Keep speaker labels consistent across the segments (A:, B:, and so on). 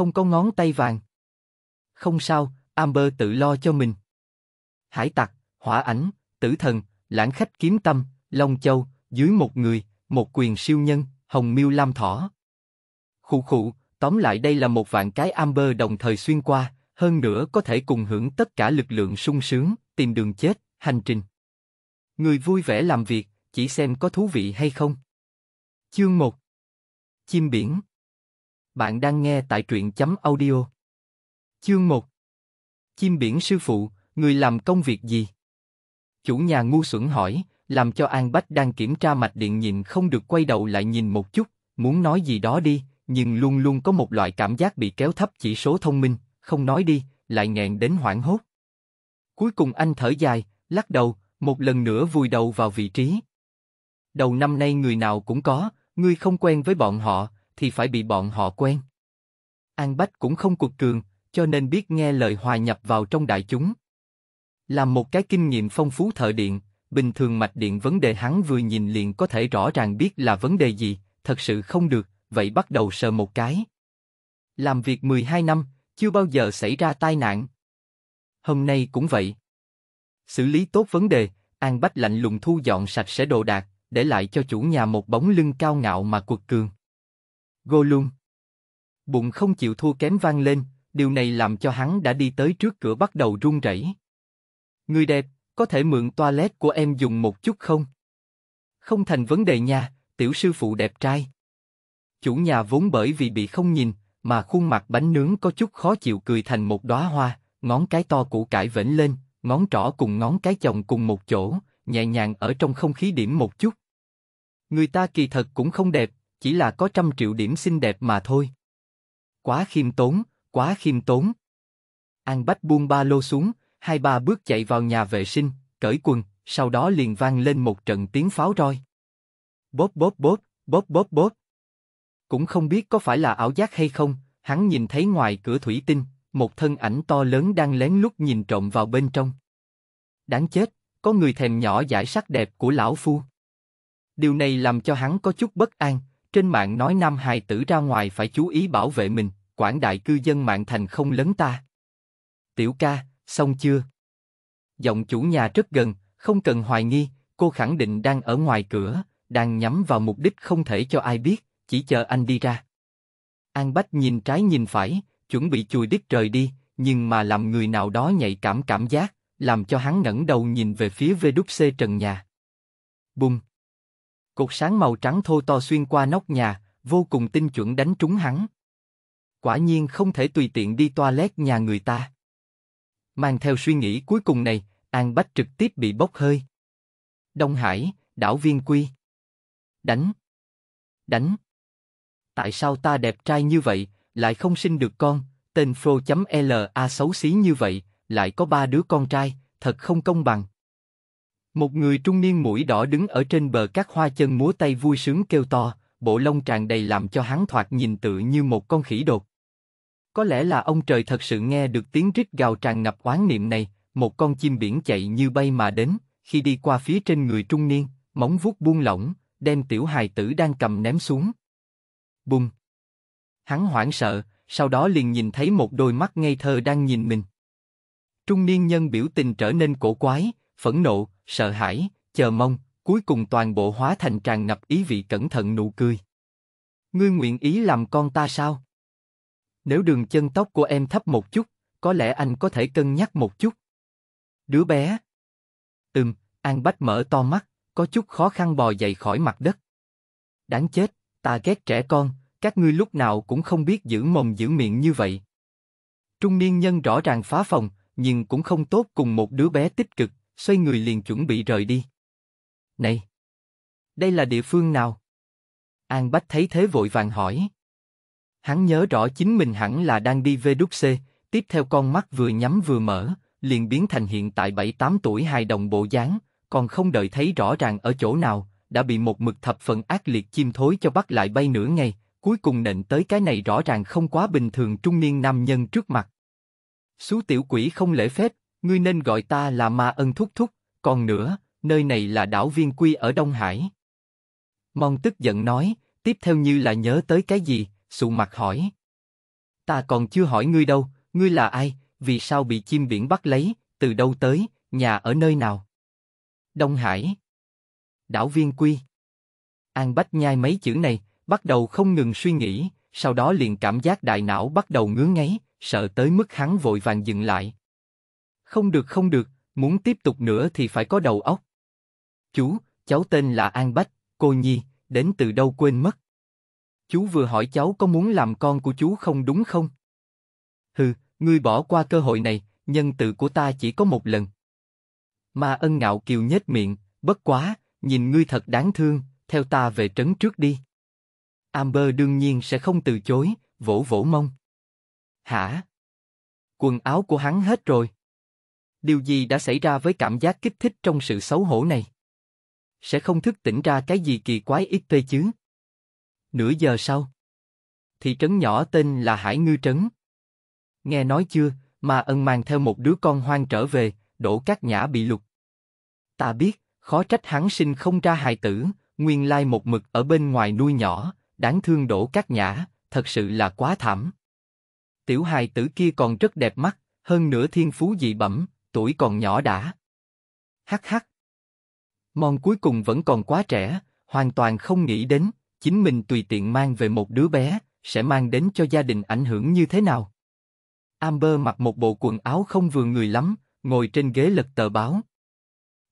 A: không có ngón tay vàng. Không sao, Amber tự lo cho mình. Hải tặc, hỏa ảnh, tử thần, lãng khách kiếm tâm, Long Châu, dưới một người, một quyền siêu nhân, hồng miêu lam thỏ. Khụ khụ, tóm lại đây là một vạn cái Amber đồng thời xuyên qua, hơn nữa có thể cùng hưởng tất cả lực lượng sung sướng, tìm đường chết, hành trình. Người vui vẻ làm việc, chỉ xem có thú vị hay không. Chương 1 Chim biển bạn đang nghe tại truyện chấm audio. Chương 1 Chim biển sư phụ, người làm công việc gì? Chủ nhà ngu xuẩn hỏi, làm cho An Bách đang kiểm tra mạch điện nhìn không được quay đầu lại nhìn một chút, muốn nói gì đó đi, nhưng luôn luôn có một loại cảm giác bị kéo thấp chỉ số thông minh, không nói đi, lại nghẹn đến hoảng hốt. Cuối cùng anh thở dài, lắc đầu, một lần nữa vùi đầu vào vị trí. Đầu năm nay người nào cũng có, ngươi không quen với bọn họ, thì phải bị bọn họ quen. An Bách cũng không cuộc cường, cho nên biết nghe lời hòa nhập vào trong đại chúng. Làm một cái kinh nghiệm phong phú thợ điện, bình thường mạch điện vấn đề hắn vừa nhìn liền có thể rõ ràng biết là vấn đề gì, thật sự không được, vậy bắt đầu sờ một cái. Làm việc 12 năm, chưa bao giờ xảy ra tai nạn. Hôm nay cũng vậy. Xử lý tốt vấn đề, An Bách lạnh lùng thu dọn sạch sẽ đồ đạc, để lại cho chủ nhà một bóng lưng cao ngạo mà cuột cường. Gollum. Bụng không chịu thua kém vang lên, điều này làm cho hắn đã đi tới trước cửa bắt đầu run rẩy. Người đẹp, có thể mượn toilet của em dùng một chút không? Không thành vấn đề nha, tiểu sư phụ đẹp trai. Chủ nhà vốn bởi vì bị không nhìn, mà khuôn mặt bánh nướng có chút khó chịu cười thành một đóa hoa, ngón cái to củ cải vểnh lên, ngón trỏ cùng ngón cái chồng cùng một chỗ, nhẹ nhàng ở trong không khí điểm một chút. Người ta kỳ thật cũng không đẹp, chỉ là có trăm triệu điểm xinh đẹp mà thôi. Quá khiêm tốn, quá khiêm tốn. An Bách buông ba lô xuống, hai ba bước chạy vào nhà vệ sinh, cởi quần, sau đó liền vang lên một trận tiếng pháo roi. Bóp bóp bóp, bóp bóp bóp. Cũng không biết có phải là ảo giác hay không, hắn nhìn thấy ngoài cửa thủy tinh, một thân ảnh to lớn đang lén lút nhìn trộm vào bên trong. Đáng chết, có người thèm nhỏ giải sắc đẹp của lão phu. Điều này làm cho hắn có chút bất an, trên mạng nói nam hài tử ra ngoài phải chú ý bảo vệ mình, quảng đại cư dân mạng thành không lớn ta. Tiểu ca, xong chưa? Giọng chủ nhà rất gần, không cần hoài nghi, cô khẳng định đang ở ngoài cửa, đang nhắm vào mục đích không thể cho ai biết, chỉ chờ anh đi ra. An Bách nhìn trái nhìn phải, chuẩn bị chùi đít trời đi, nhưng mà làm người nào đó nhạy cảm cảm giác, làm cho hắn ngẩng đầu nhìn về phía VWC trần nhà. Bùng! Cột sáng màu trắng thô to xuyên qua nóc nhà, vô cùng tinh chuẩn đánh trúng hắn. Quả nhiên không thể tùy tiện đi toilet nhà người ta. Mang theo suy nghĩ cuối cùng này, An Bách trực tiếp bị bốc hơi. Đông Hải, đảo Viên Quy. Đánh. Đánh. Tại sao ta đẹp trai như vậy, lại không sinh được con, tên fro.la xấu xí như vậy, lại có ba đứa con trai, thật không công bằng. Một người trung niên mũi đỏ đứng ở trên bờ các hoa chân múa tay vui sướng kêu to, bộ lông tràn đầy làm cho hắn thoạt nhìn tự như một con khỉ đột. Có lẽ là ông trời thật sự nghe được tiếng rít gào tràn ngập oán niệm này, một con chim biển chạy như bay mà đến, khi đi qua phía trên người trung niên, móng vuốt buông lỏng, đem tiểu hài tử đang cầm ném xuống. Bùng! Hắn hoảng sợ, sau đó liền nhìn thấy một đôi mắt ngây thơ đang nhìn mình. Trung niên nhân biểu tình trở nên cổ quái, phẫn nộ, sợ hãi, chờ mong, cuối cùng toàn bộ hóa thành tràn ngập ý vị cẩn thận nụ cười. Ngươi nguyện ý làm con ta sao? Nếu đường chân tóc của em thấp một chút, có lẽ anh có thể cân nhắc một chút. Đứa bé. Ừm, An Bách mở to mắt, có chút khó khăn bò dậy khỏi mặt đất. Đáng chết, ta ghét trẻ con, các ngươi lúc nào cũng không biết giữ mồm giữ miệng như vậy. Trung niên nhân rõ ràng phá phòng, nhưng cũng không tốt cùng một đứa bé tích cực, xoay người liền chuẩn bị rời đi. Này! Đây là địa phương nào? An Bách thấy thế vội vàng hỏi. Hắn nhớ rõ chính mình hẳn là đang đi về đúc xê, tiếp theo con mắt vừa nhắm vừa mở, liền biến thành hiện tại 7-8 tuổi hài đồng bộ dáng, còn không đợi thấy rõ ràng ở chỗ nào, đã bị một mực thập phần ác liệt chim thối cho bắt lại bay nửa ngày, cuối cùng nện tới cái này rõ ràng không quá bình thường trung niên nam nhân trước mặt. Xú tiểu quỷ không lễ phép, Ngươi nên gọi ta là Ma Ân Thúc Thúc, còn nữa, nơi này là đảo Viên Quy ở Đông Hải. Mong tức giận nói, tiếp theo như là nhớ tới cái gì, sụ mặt hỏi. Ta còn chưa hỏi ngươi đâu, ngươi là ai, vì sao bị chim biển bắt lấy, từ đâu tới, nhà ở nơi nào? Đông Hải Đảo Viên Quy An Bách nhai mấy chữ này, bắt đầu không ngừng suy nghĩ, sau đó liền cảm giác đại não bắt đầu ngứa ngáy, sợ tới mức hắn vội vàng dừng lại. Không được không được, muốn tiếp tục nữa thì phải có đầu óc. Chú, cháu tên là An Bách, cô Nhi, đến từ đâu quên mất. Chú vừa hỏi cháu có muốn làm con của chú không đúng không? Hừ, ngươi bỏ qua cơ hội này, nhân tự của ta chỉ có một lần. mà ân ngạo kiều nhếch miệng, bất quá, nhìn ngươi thật đáng thương, theo ta về trấn trước đi. Amber đương nhiên sẽ không từ chối, vỗ vỗ mông. Hả? Quần áo của hắn hết rồi. Điều gì đã xảy ra với cảm giác kích thích trong sự xấu hổ này? Sẽ không thức tỉnh ra cái gì kỳ quái ít tê chứ? Nửa giờ sau, thị trấn nhỏ tên là Hải Ngư Trấn. Nghe nói chưa, mà ân mang theo một đứa con hoang trở về, đổ các nhã bị lục. Ta biết, khó trách hắn sinh không ra hài tử, nguyên lai một mực ở bên ngoài nuôi nhỏ, đáng thương đổ các nhã, thật sự là quá thảm. Tiểu hài tử kia còn rất đẹp mắt, hơn nữa thiên phú dị bẩm, tuổi còn nhỏ đã. Hắc hắc. Mon cuối cùng vẫn còn quá trẻ, hoàn toàn không nghĩ đến, chính mình tùy tiện mang về một đứa bé, sẽ mang đến cho gia đình ảnh hưởng như thế nào. Amber mặc một bộ quần áo không vừa người lắm, ngồi trên ghế lật tờ báo.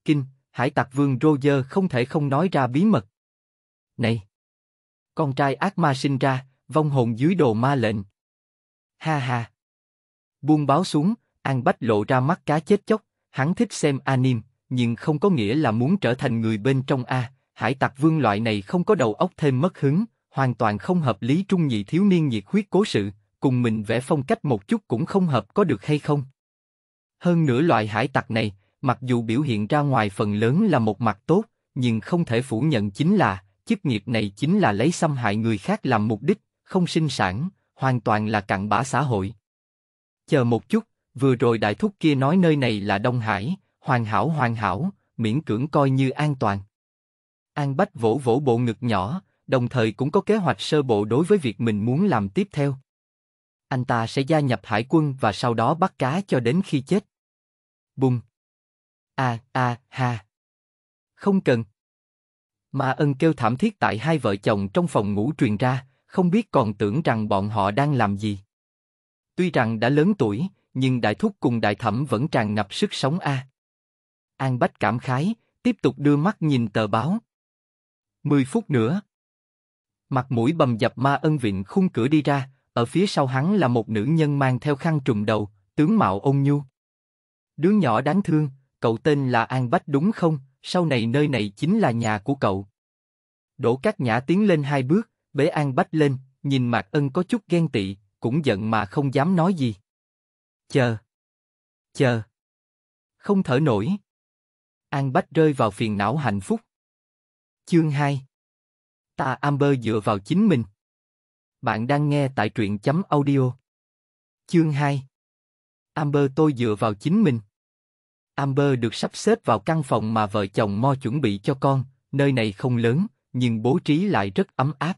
A: Kinh, hải tặc vương Roger không thể không nói ra bí mật. Này! Con trai ác ma sinh ra, vong hồn dưới đồ ma lệnh. Ha ha! Buông báo xuống, An Bách lộ ra mắt cá chết chóc, hắn thích xem anime, nhưng không có nghĩa là muốn trở thành người bên trong A, hải tặc vương loại này không có đầu óc thêm mất hứng, hoàn toàn không hợp lý trung nhị thiếu niên nhiệt huyết cố sự, cùng mình vẽ phong cách một chút cũng không hợp có được hay không. Hơn nữa loại hải tặc này, mặc dù biểu hiện ra ngoài phần lớn là một mặt tốt, nhưng không thể phủ nhận chính là, chức nghiệp này chính là lấy xâm hại người khác làm mục đích, không sinh sản, hoàn toàn là cặn bã xã hội. Chờ một chút, Vừa rồi đại thúc kia nói nơi này là Đông Hải, hoàn hảo hoàn hảo, miễn cưỡng coi như an toàn. An Bách vỗ vỗ bộ ngực nhỏ, đồng thời cũng có kế hoạch sơ bộ đối với việc mình muốn làm tiếp theo. Anh ta sẽ gia nhập hải quân và sau đó bắt cá cho đến khi chết. Bùng! A, a, ha! Không cần! Mà ân kêu thảm thiết tại hai vợ chồng trong phòng ngủ truyền ra, không biết còn tưởng rằng bọn họ đang làm gì. Tuy rằng đã lớn tuổi, nhưng đại thúc cùng đại thẩm vẫn tràn ngập sức sống a. An Bách cảm khái, tiếp tục đưa mắt nhìn tờ báo. Mười phút nữa. Mặt mũi bầm dập ma ân vịn khung cửa đi ra, ở phía sau hắn là một nữ nhân mang theo khăn trùm đầu, tướng mạo ôn nhu. Đứa nhỏ đáng thương, cậu tên là An Bách đúng không? Sau này nơi này chính là nhà của cậu. Đỗ Cát Nhã tiến lên hai bước, bế An Bách lên, nhìn Mạc Ân có chút ghen tị, cũng giận mà không dám nói gì. Chờ. Chờ. Không thở nổi. An Bách rơi vào phiền não hạnh phúc. Chương 2 Ta Amber dựa vào chính mình. Bạn đang nghe tại truyện chấm audio. Chương 2 Amber tôi dựa vào chính mình. Amber được sắp xếp vào căn phòng mà vợ chồng Mo chuẩn bị cho con, nơi này không lớn, nhưng bố trí lại rất ấm áp.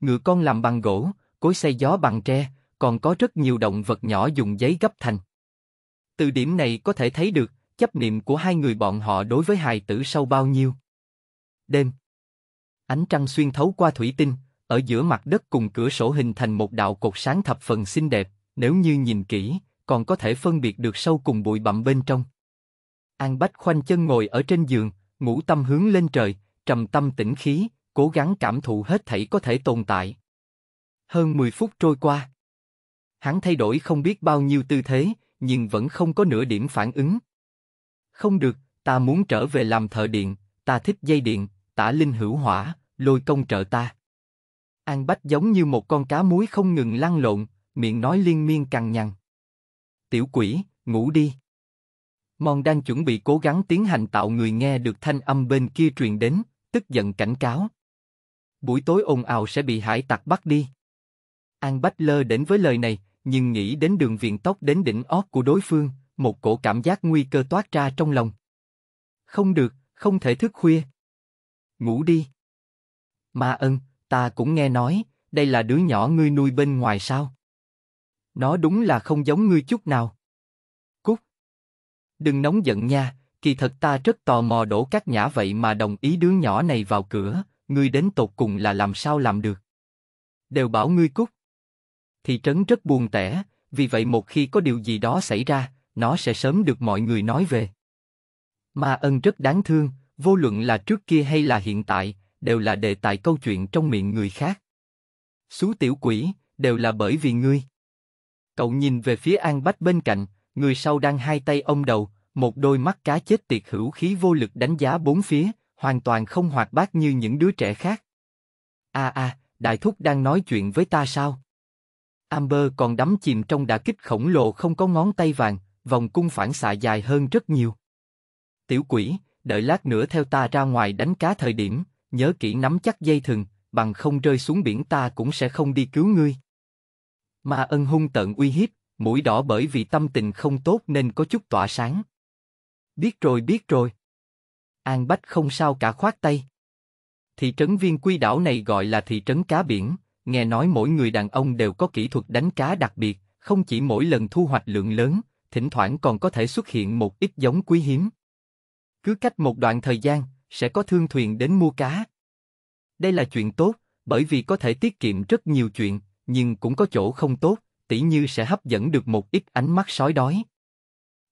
A: Ngựa con làm bằng gỗ, cối xay gió bằng tre, còn có rất nhiều động vật nhỏ dùng giấy gấp thành. Từ điểm này có thể thấy được, chấp niệm của hai người bọn họ đối với hài tử sâu bao nhiêu. Đêm. Ánh trăng xuyên thấu qua thủy tinh, ở giữa mặt đất cùng cửa sổ hình thành một đạo cột sáng thập phần xinh đẹp, nếu như nhìn kỹ, còn có thể phân biệt được sâu cùng bụi bặm bên trong. An Bách khoanh chân ngồi ở trên giường, ngủ tâm hướng lên trời, trầm tâm tĩnh khí, cố gắng cảm thụ hết thảy có thể tồn tại. Hơn 10 phút trôi qua. Hắn thay đổi không biết bao nhiêu tư thế, nhưng vẫn không có nửa điểm phản ứng. Không được, ta muốn trở về làm thợ điện, ta thích dây điện, tả linh hữu hỏa, lôi công trợ ta. An Bách giống như một con cá muối không ngừng lăn lộn, miệng nói liên miên cằn nhằn. Tiểu quỷ, ngủ đi. Mon đang chuẩn bị cố gắng tiến hành tạo người nghe được thanh âm bên kia truyền đến, tức giận cảnh cáo. Buổi tối ồn ào sẽ bị hải tặc bắt đi. An Bách lơ đến với lời này, nhưng nghĩ đến đường viện tóc đến đỉnh óc của đối phương, một cổ cảm giác nguy cơ toát ra trong lòng. Không được, không thể thức khuya. Ngủ đi. Ma ân, ta cũng nghe nói, đây là đứa nhỏ ngươi nuôi bên ngoài sao? Nó đúng là không giống ngươi chút nào. Cúc. Đừng nóng giận nha, kỳ thật ta rất tò mò đổ các nhã vậy mà đồng ý đứa nhỏ này vào cửa, ngươi đến tột cùng là làm sao làm được. Đều bảo ngươi Cúc. Thị trấn rất buồn tẻ, vì vậy một khi có điều gì đó xảy ra, nó sẽ sớm được mọi người nói về. Ma ân rất đáng thương, vô luận là trước kia hay là hiện tại, đều là đề tài câu chuyện trong miệng người khác. Xú tiểu quỷ, đều là bởi vì ngươi. Cậu nhìn về phía An Bách bên cạnh, người sau đang hai tay ông đầu, một đôi mắt cá chết tiệt hữu khí vô lực đánh giá bốn phía, hoàn toàn không hoạt bát như những đứa trẻ khác. A a, đại thúc đang nói chuyện với ta sao? Amber còn đắm chìm trong đả kích khổng lồ không có ngón tay vàng, vòng cung phản xạ dài hơn rất nhiều. Tiểu quỷ, đợi lát nữa theo ta ra ngoài đánh cá thời điểm, nhớ kỹ nắm chắc dây thừng, bằng không rơi xuống biển ta cũng sẽ không đi cứu ngươi. Ma ân hung tận uy hiếp, mũi đỏ bởi vì tâm tình không tốt nên có chút tỏa sáng. Biết rồi biết rồi. An Bách không sao cả khoát tay. Thị trấn viên quy đảo này gọi là thị trấn cá biển, nghe nói mỗi người đàn ông đều có kỹ thuật đánh cá đặc biệt, không chỉ mỗi lần thu hoạch lượng lớn, thỉnh thoảng còn có thể xuất hiện một ít giống quý hiếm. Cứ cách một đoạn thời gian, sẽ có thương thuyền đến mua cá. Đây là chuyện tốt, bởi vì có thể tiết kiệm rất nhiều chuyện, nhưng cũng có chỗ không tốt, tỉ như sẽ hấp dẫn được một ít ánh mắt sói đói.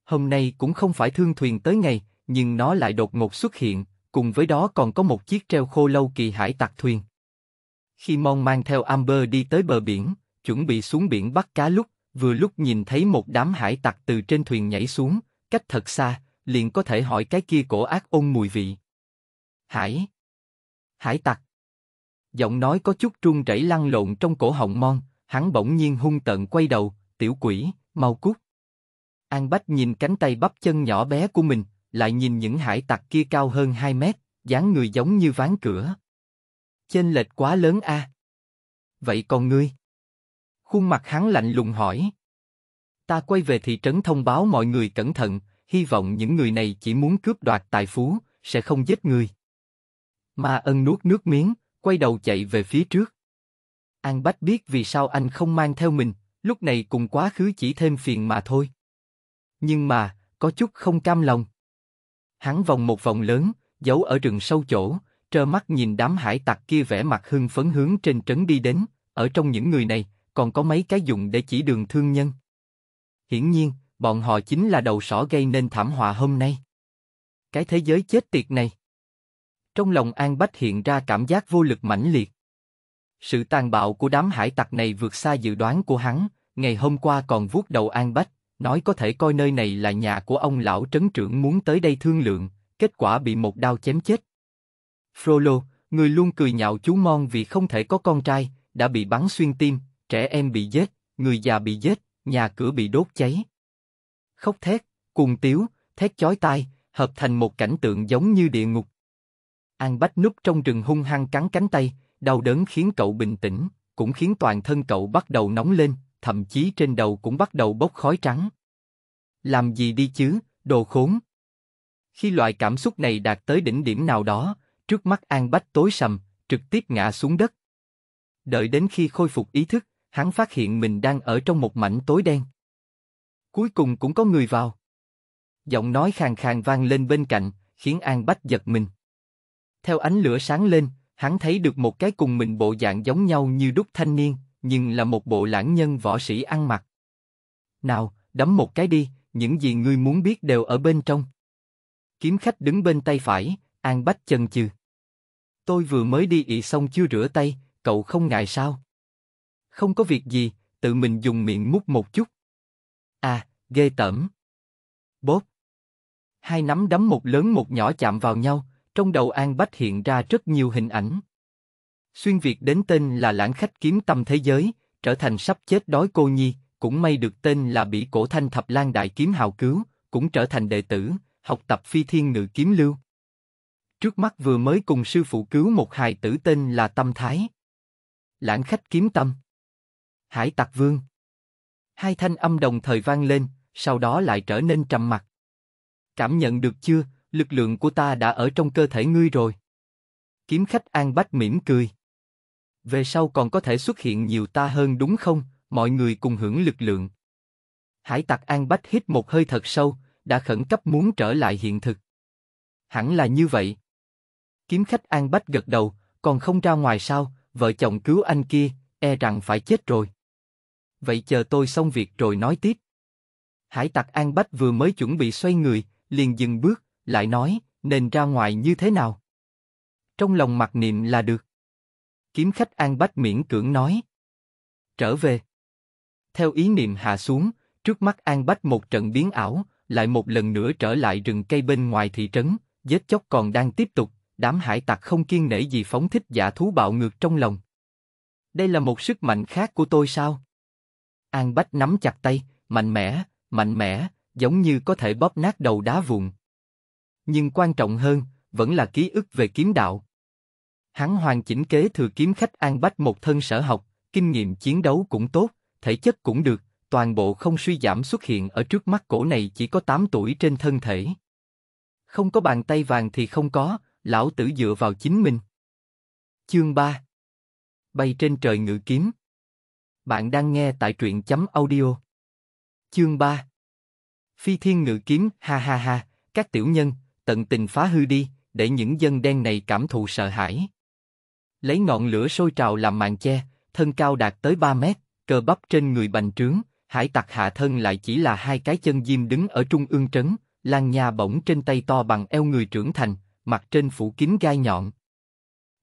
A: Hôm nay cũng không phải thương thuyền tới ngày, nhưng nó lại đột ngột xuất hiện, cùng với đó còn có một chiếc treo khô lâu kỳ hải tặc thuyền. Khi Mon mang theo Amber đi tới bờ biển, chuẩn bị xuống biển bắt cá lúc, vừa lúc nhìn thấy một đám hải tặc từ trên thuyền nhảy xuống, cách thật xa, liền có thể hỏi cái kia cổ ác ôn mùi vị. Hải. Hải tặc. Giọng nói có chút run rẩy lăn lộn trong cổ họng Mon, hắn bỗng nhiên hung tợn quay đầu, tiểu quỷ, mau cút. An Bách nhìn cánh tay bắp chân nhỏ bé của mình, lại nhìn những hải tặc kia cao hơn 2 mét, dáng người giống như ván cửa. Chênh lệch quá lớn a. À? Vậy còn ngươi? Khuôn mặt hắn lạnh lùng hỏi. Ta quay về thị trấn thông báo mọi người cẩn thận, hy vọng những người này chỉ muốn cướp đoạt tài phú, sẽ không giết người. Ma ân nuốt nước miếng, quay đầu chạy về phía trước. An Bách biết vì sao anh không mang theo mình, lúc này cùng quá khứ chỉ thêm phiền mà thôi. Nhưng mà, có chút không cam lòng. Hắn vòng một vòng lớn, giấu ở rừng sâu chỗ, trơ mắt nhìn đám hải tặc kia vẻ mặt hưng phấn hướng trên trấn đi đến, ở trong những người này, còn có mấy cái dùng để chỉ đường thương nhân. Hiển nhiên, bọn họ chính là đầu sỏ gây nên thảm họa hôm nay. Cái thế giới chết tiệt này. Trong lòng An Bách hiện ra cảm giác vô lực mãnh liệt. Sự tàn bạo của đám hải tặc này vượt xa dự đoán của hắn, ngày hôm qua còn vuốt đầu An Bách, nói có thể coi nơi này là nhà của ông lão trấn trưởng muốn tới đây thương lượng, kết quả bị một đao chém chết. Frollo, người luôn cười nhạo chú Mon vì không thể có con trai, đã bị bắn xuyên tim, trẻ em bị giết, người già bị giết, nhà cửa bị đốt cháy. Khóc thét, cuồng tiếu, thét chói tai, hợp thành một cảnh tượng giống như địa ngục. An Bách núp trong rừng hung hăng cắn cánh tay, đau đớn khiến cậu bình tĩnh, cũng khiến toàn thân cậu bắt đầu nóng lên, thậm chí trên đầu cũng bắt đầu bốc khói trắng. Làm gì đi chứ, đồ khốn. Khi loại cảm xúc này đạt tới đỉnh điểm nào đó, trước mắt An Bách tối sầm, trực tiếp ngã xuống đất. Đợi đến khi khôi phục ý thức, hắn phát hiện mình đang ở trong một mảnh tối đen. Cuối cùng cũng có người vào. Giọng nói khàn khàn vang lên bên cạnh, khiến An Bách giật mình. Theo ánh lửa sáng lên, hắn thấy được một cái cùng mình bộ dạng giống nhau như đúc thanh niên, nhưng là một bộ lãng nhân võ sĩ ăn mặc. Nào, đấm một cái đi, những gì ngươi muốn biết đều ở bên trong. Kiếm khách đứng bên tay phải, An Bách chân chừ. Tôi vừa mới đi ị xong chưa rửa tay, cậu không ngại sao? Không có việc gì, tự mình dùng miệng mút một chút. À, ghê tởm. Bốp. Hai nắm đấm một lớn một nhỏ chạm vào nhau, trong đầu An Bách hiện ra rất nhiều hình ảnh. Xuyên Việt đến tên là lãng khách kiếm tâm thế giới, trở thành sắp chết đói cô nhi, cũng may được tên là bị cổ thanh thập lan đại kiếm hào cứu, cũng trở thành đệ tử, học tập phi thiên ngự kiếm lưu trước mắt vừa mới cùng sư phụ cứu một hài tử tên là Tâm Thái. Lãng khách kiếm tâm. Hải tặc vương. Hai thanh âm đồng thời vang lên, sau đó lại trở nên trầm mặc. Cảm nhận được chưa, lực lượng của ta đã ở trong cơ thể ngươi rồi. Kiếm khách An Bách mỉm cười. Về sau còn có thể xuất hiện nhiều ta hơn đúng không, mọi người cùng hưởng lực lượng. Hải tặc An Bách hít một hơi thật sâu, đã khẩn cấp muốn trở lại hiện thực. Hẳn là như vậy. Kiếm khách An Bách gật đầu, còn không ra ngoài sao, vợ chồng cứu anh kia, e rằng phải chết rồi. Vậy chờ tôi xong việc rồi nói tiếp. Hải tặc An Bách vừa mới chuẩn bị xoay người, liền dừng bước, lại nói, nên ra ngoài như thế nào? Trong lòng mặc niệm là được. Kiếm khách An Bách miễn cưỡng nói. Trở về. Theo ý niệm hạ xuống, trước mắt An Bách một trận biến ảo, lại một lần nữa trở lại rừng cây bên ngoài thị trấn, vết chóc còn đang tiếp tục đám hải tặc không kiên nể gì phóng thích giả thú bạo ngược trong lòng. Đây là một sức mạnh khác của tôi sao? An Bách nắm chặt tay, mạnh mẽ, mạnh mẽ, giống như có thể bóp nát đầu đá vụn. Nhưng quan trọng hơn, vẫn là ký ức về kiếm đạo. Hắn hoàn chỉnh kế thừa kiếm khách An Bách một thân sở học, kinh nghiệm chiến đấu cũng tốt, thể chất cũng được, toàn bộ không suy giảm xuất hiện ở trước mắt cổ này chỉ có 8 tuổi trên thân thể. Không có bàn tay vàng thì không có, lão tử dựa vào chính mình. Chương 3 Bay trên trời ngự kiếm Bạn đang nghe tại truyện chấm audio. Chương 3 Phi thiên ngự kiếm, ha ha ha, các tiểu nhân, tận tình phá hư đi, để những dân đen này cảm thụ sợ hãi. Lấy ngọn lửa sôi trào làm màn che, thân cao đạt tới 3 mét, cơ bắp trên người bành trướng, hải tặc hạ thân lại chỉ là hai cái chân diêm đứng ở trung ương trấn, lan nhà bổng trên tay to bằng eo người trưởng thành, mặt trên phủ kín gai nhọn.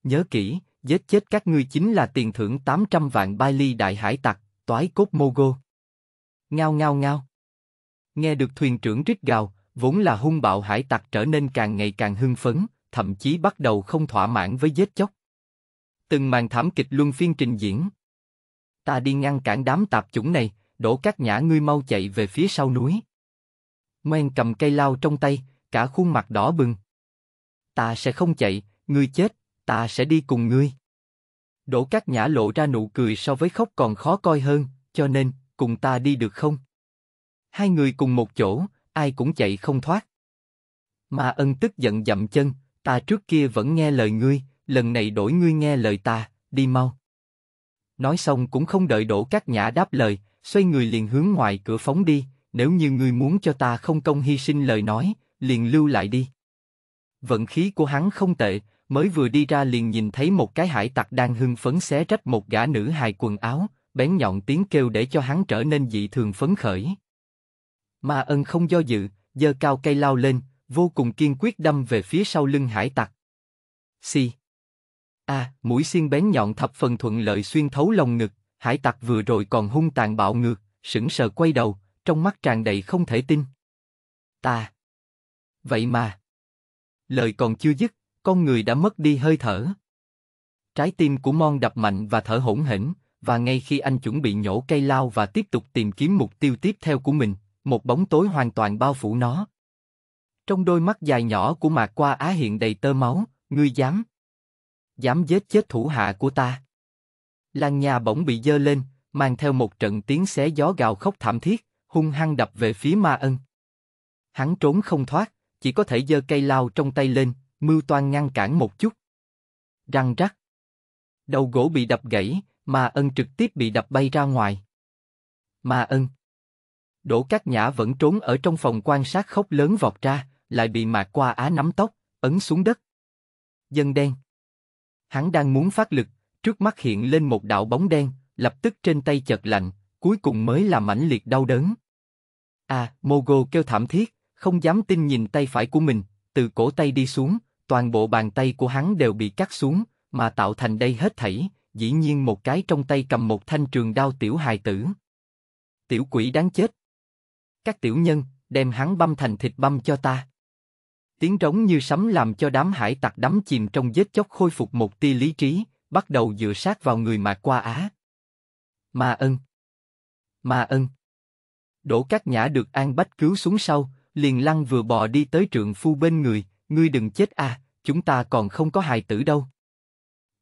A: Nhớ kỹ, giết chết các ngươi chính là tiền thưởng 800 vạn bai ly đại hải tặc, toái cốt Mogo. Ngao ngao ngao. Nghe được thuyền trưởng rít gào, vốn là hung bạo hải tặc trở nên càng ngày càng hưng phấn, thậm chí bắt đầu không thỏa mãn với giết chóc. Từng màn thảm kịch luân phiên trình diễn. Ta đi ngăn cản đám tạp chủng này, đổ các nhã ngươi mau chạy về phía sau núi. men cầm cây lao trong tay, cả khuôn mặt đỏ bừng ta sẽ không chạy, ngươi chết, ta sẽ đi cùng ngươi. Đỗ Cát Nhã lộ ra nụ cười so với khóc còn khó coi hơn, cho nên, cùng ta đi được không? Hai người cùng một chỗ, ai cũng chạy không thoát. Mà ân tức giận dậm chân, ta trước kia vẫn nghe lời ngươi, lần này đổi ngươi nghe lời ta, đi mau. Nói xong cũng không đợi Đỗ Cát Nhã đáp lời, xoay người liền hướng ngoài cửa phóng đi, nếu như ngươi muốn cho ta không công hy sinh lời nói, liền lưu lại đi vận khí của hắn không tệ, mới vừa đi ra liền nhìn thấy một cái hải tặc đang hưng phấn xé rách một gã nữ hài quần áo, bén nhọn tiếng kêu để cho hắn trở nên dị thường phấn khởi. Ma ân không do dự, giơ cao cây lao lên, vô cùng kiên quyết đâm về phía sau lưng hải tặc. Xì. Si. A, à, mũi xiên bén nhọn thập phần thuận lợi xuyên thấu lòng ngực, hải tặc vừa rồi còn hung tàn bạo ngược, sững sờ quay đầu, trong mắt tràn đầy không thể tin. Ta. Vậy mà. Lời còn chưa dứt, con người đã mất đi hơi thở. Trái tim của Mon đập mạnh và thở hổn hển, và ngay khi anh chuẩn bị nhổ cây lao và tiếp tục tìm kiếm mục tiêu tiếp theo của mình, một bóng tối hoàn toàn bao phủ nó. Trong đôi mắt dài nhỏ của Mạc Qua Á hiện đầy tơ máu, ngươi dám. Dám giết chết thủ hạ của ta. Lan nhà bỗng bị dơ lên, mang theo một trận tiếng xé gió gào khóc thảm thiết, hung hăng đập về phía Ma Ân. Hắn trốn không thoát, chỉ có thể giơ cây lao trong tay lên, mưu toan ngăn cản một chút. Răng rắc. Đầu gỗ bị đập gãy, mà ân trực tiếp bị đập bay ra ngoài. Mà ân. Đỗ Cát Nhã vẫn trốn ở trong phòng quan sát khóc lớn vọt ra, lại bị mạc qua á nắm tóc, ấn xuống đất. Dân đen. Hắn đang muốn phát lực, trước mắt hiện lên một đạo bóng đen, lập tức trên tay chật lạnh, cuối cùng mới là mãnh liệt đau đớn. À, Mogo kêu thảm thiết, không dám tin nhìn tay phải của mình, từ cổ tay đi xuống, toàn bộ bàn tay của hắn đều bị cắt xuống, mà tạo thành đây hết thảy, dĩ nhiên một cái trong tay cầm một thanh trường đao tiểu hài tử. Tiểu quỷ đáng chết. Các tiểu nhân, đem hắn băm thành thịt băm cho ta. Tiếng trống như sấm làm cho đám hải tặc đắm chìm trong vết chóc khôi phục một tia lý trí, bắt đầu dựa sát vào người mà qua á. Ma ân. Ma ân. Đỗ Cát Nhã được An Bách cứu xuống sau, liền lăng vừa bò đi tới trượng phu bên người, ngươi đừng chết à, chúng ta còn không có hài tử đâu.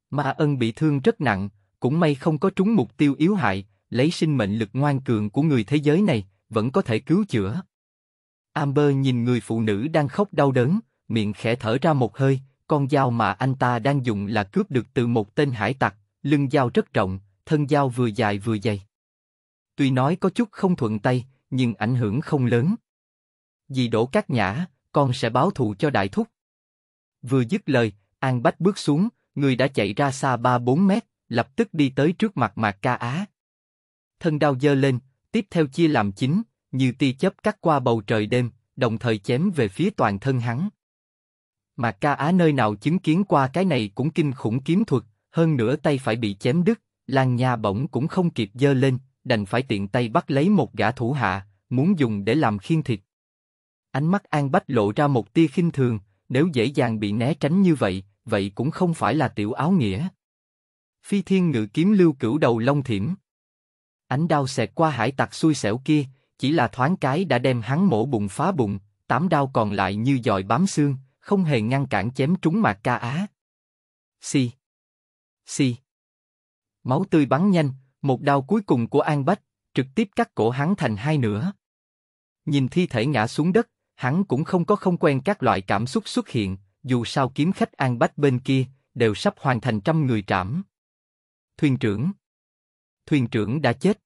A: Ma ân bị thương rất nặng, cũng may không có trúng mục tiêu yếu hại, lấy sinh mệnh lực ngoan cường của người thế giới này, vẫn có thể cứu chữa. Amber nhìn người phụ nữ đang khóc đau đớn, miệng khẽ thở ra một hơi, con dao mà anh ta đang dùng là cướp được từ một tên hải tặc, lưng dao rất rộng, thân dao vừa dài vừa dày. Tuy nói có chút không thuận tay, nhưng ảnh hưởng không lớn. Dì đổ cát nhã, con sẽ báo thù cho đại thúc. Vừa dứt lời, An Bách bước xuống, người đã chạy ra xa 3-4 mét, lập tức đi tới trước mặt Mạc Ca Á. Thân đao dơ lên, tiếp theo chia làm chín, như tia chớp cắt qua bầu trời đêm, đồng thời chém về phía toàn thân hắn. Mạc Ca Á nơi nào chứng kiến qua cái này cũng kinh khủng kiếm thuật, hơn nữa tay phải bị chém đứt, Lan Nha bổng cũng không kịp dơ lên, đành phải tiện tay bắt lấy một gã thủ hạ, muốn dùng để làm khiên thịt. Ánh mắt An Bách lộ ra một tia khinh thường, nếu dễ dàng bị né tránh như vậy, vậy cũng không phải là tiểu áo nghĩa. Phi thiên ngự kiếm lưu cửu đầu long thiểm. Ánh đao xẹt qua hải tặc xui xẻo kia, chỉ là thoáng cái đã đem hắn mổ bụng phá bụng, tám đao còn lại như dòi bám xương, không hề ngăn cản chém trúng mạc ca á. Si, si, Máu tươi bắn nhanh, một đao cuối cùng của An Bách, trực tiếp cắt cổ hắn thành hai nửa. Nhìn thi thể ngã xuống đất, hắn cũng không có không quen các loại cảm xúc xuất hiện, dù sao kiếm khách An Bách bên kia, đều sắp hoàn thành trăm người trảm. Thuyền trưởng Thuyền trưởng đã chết.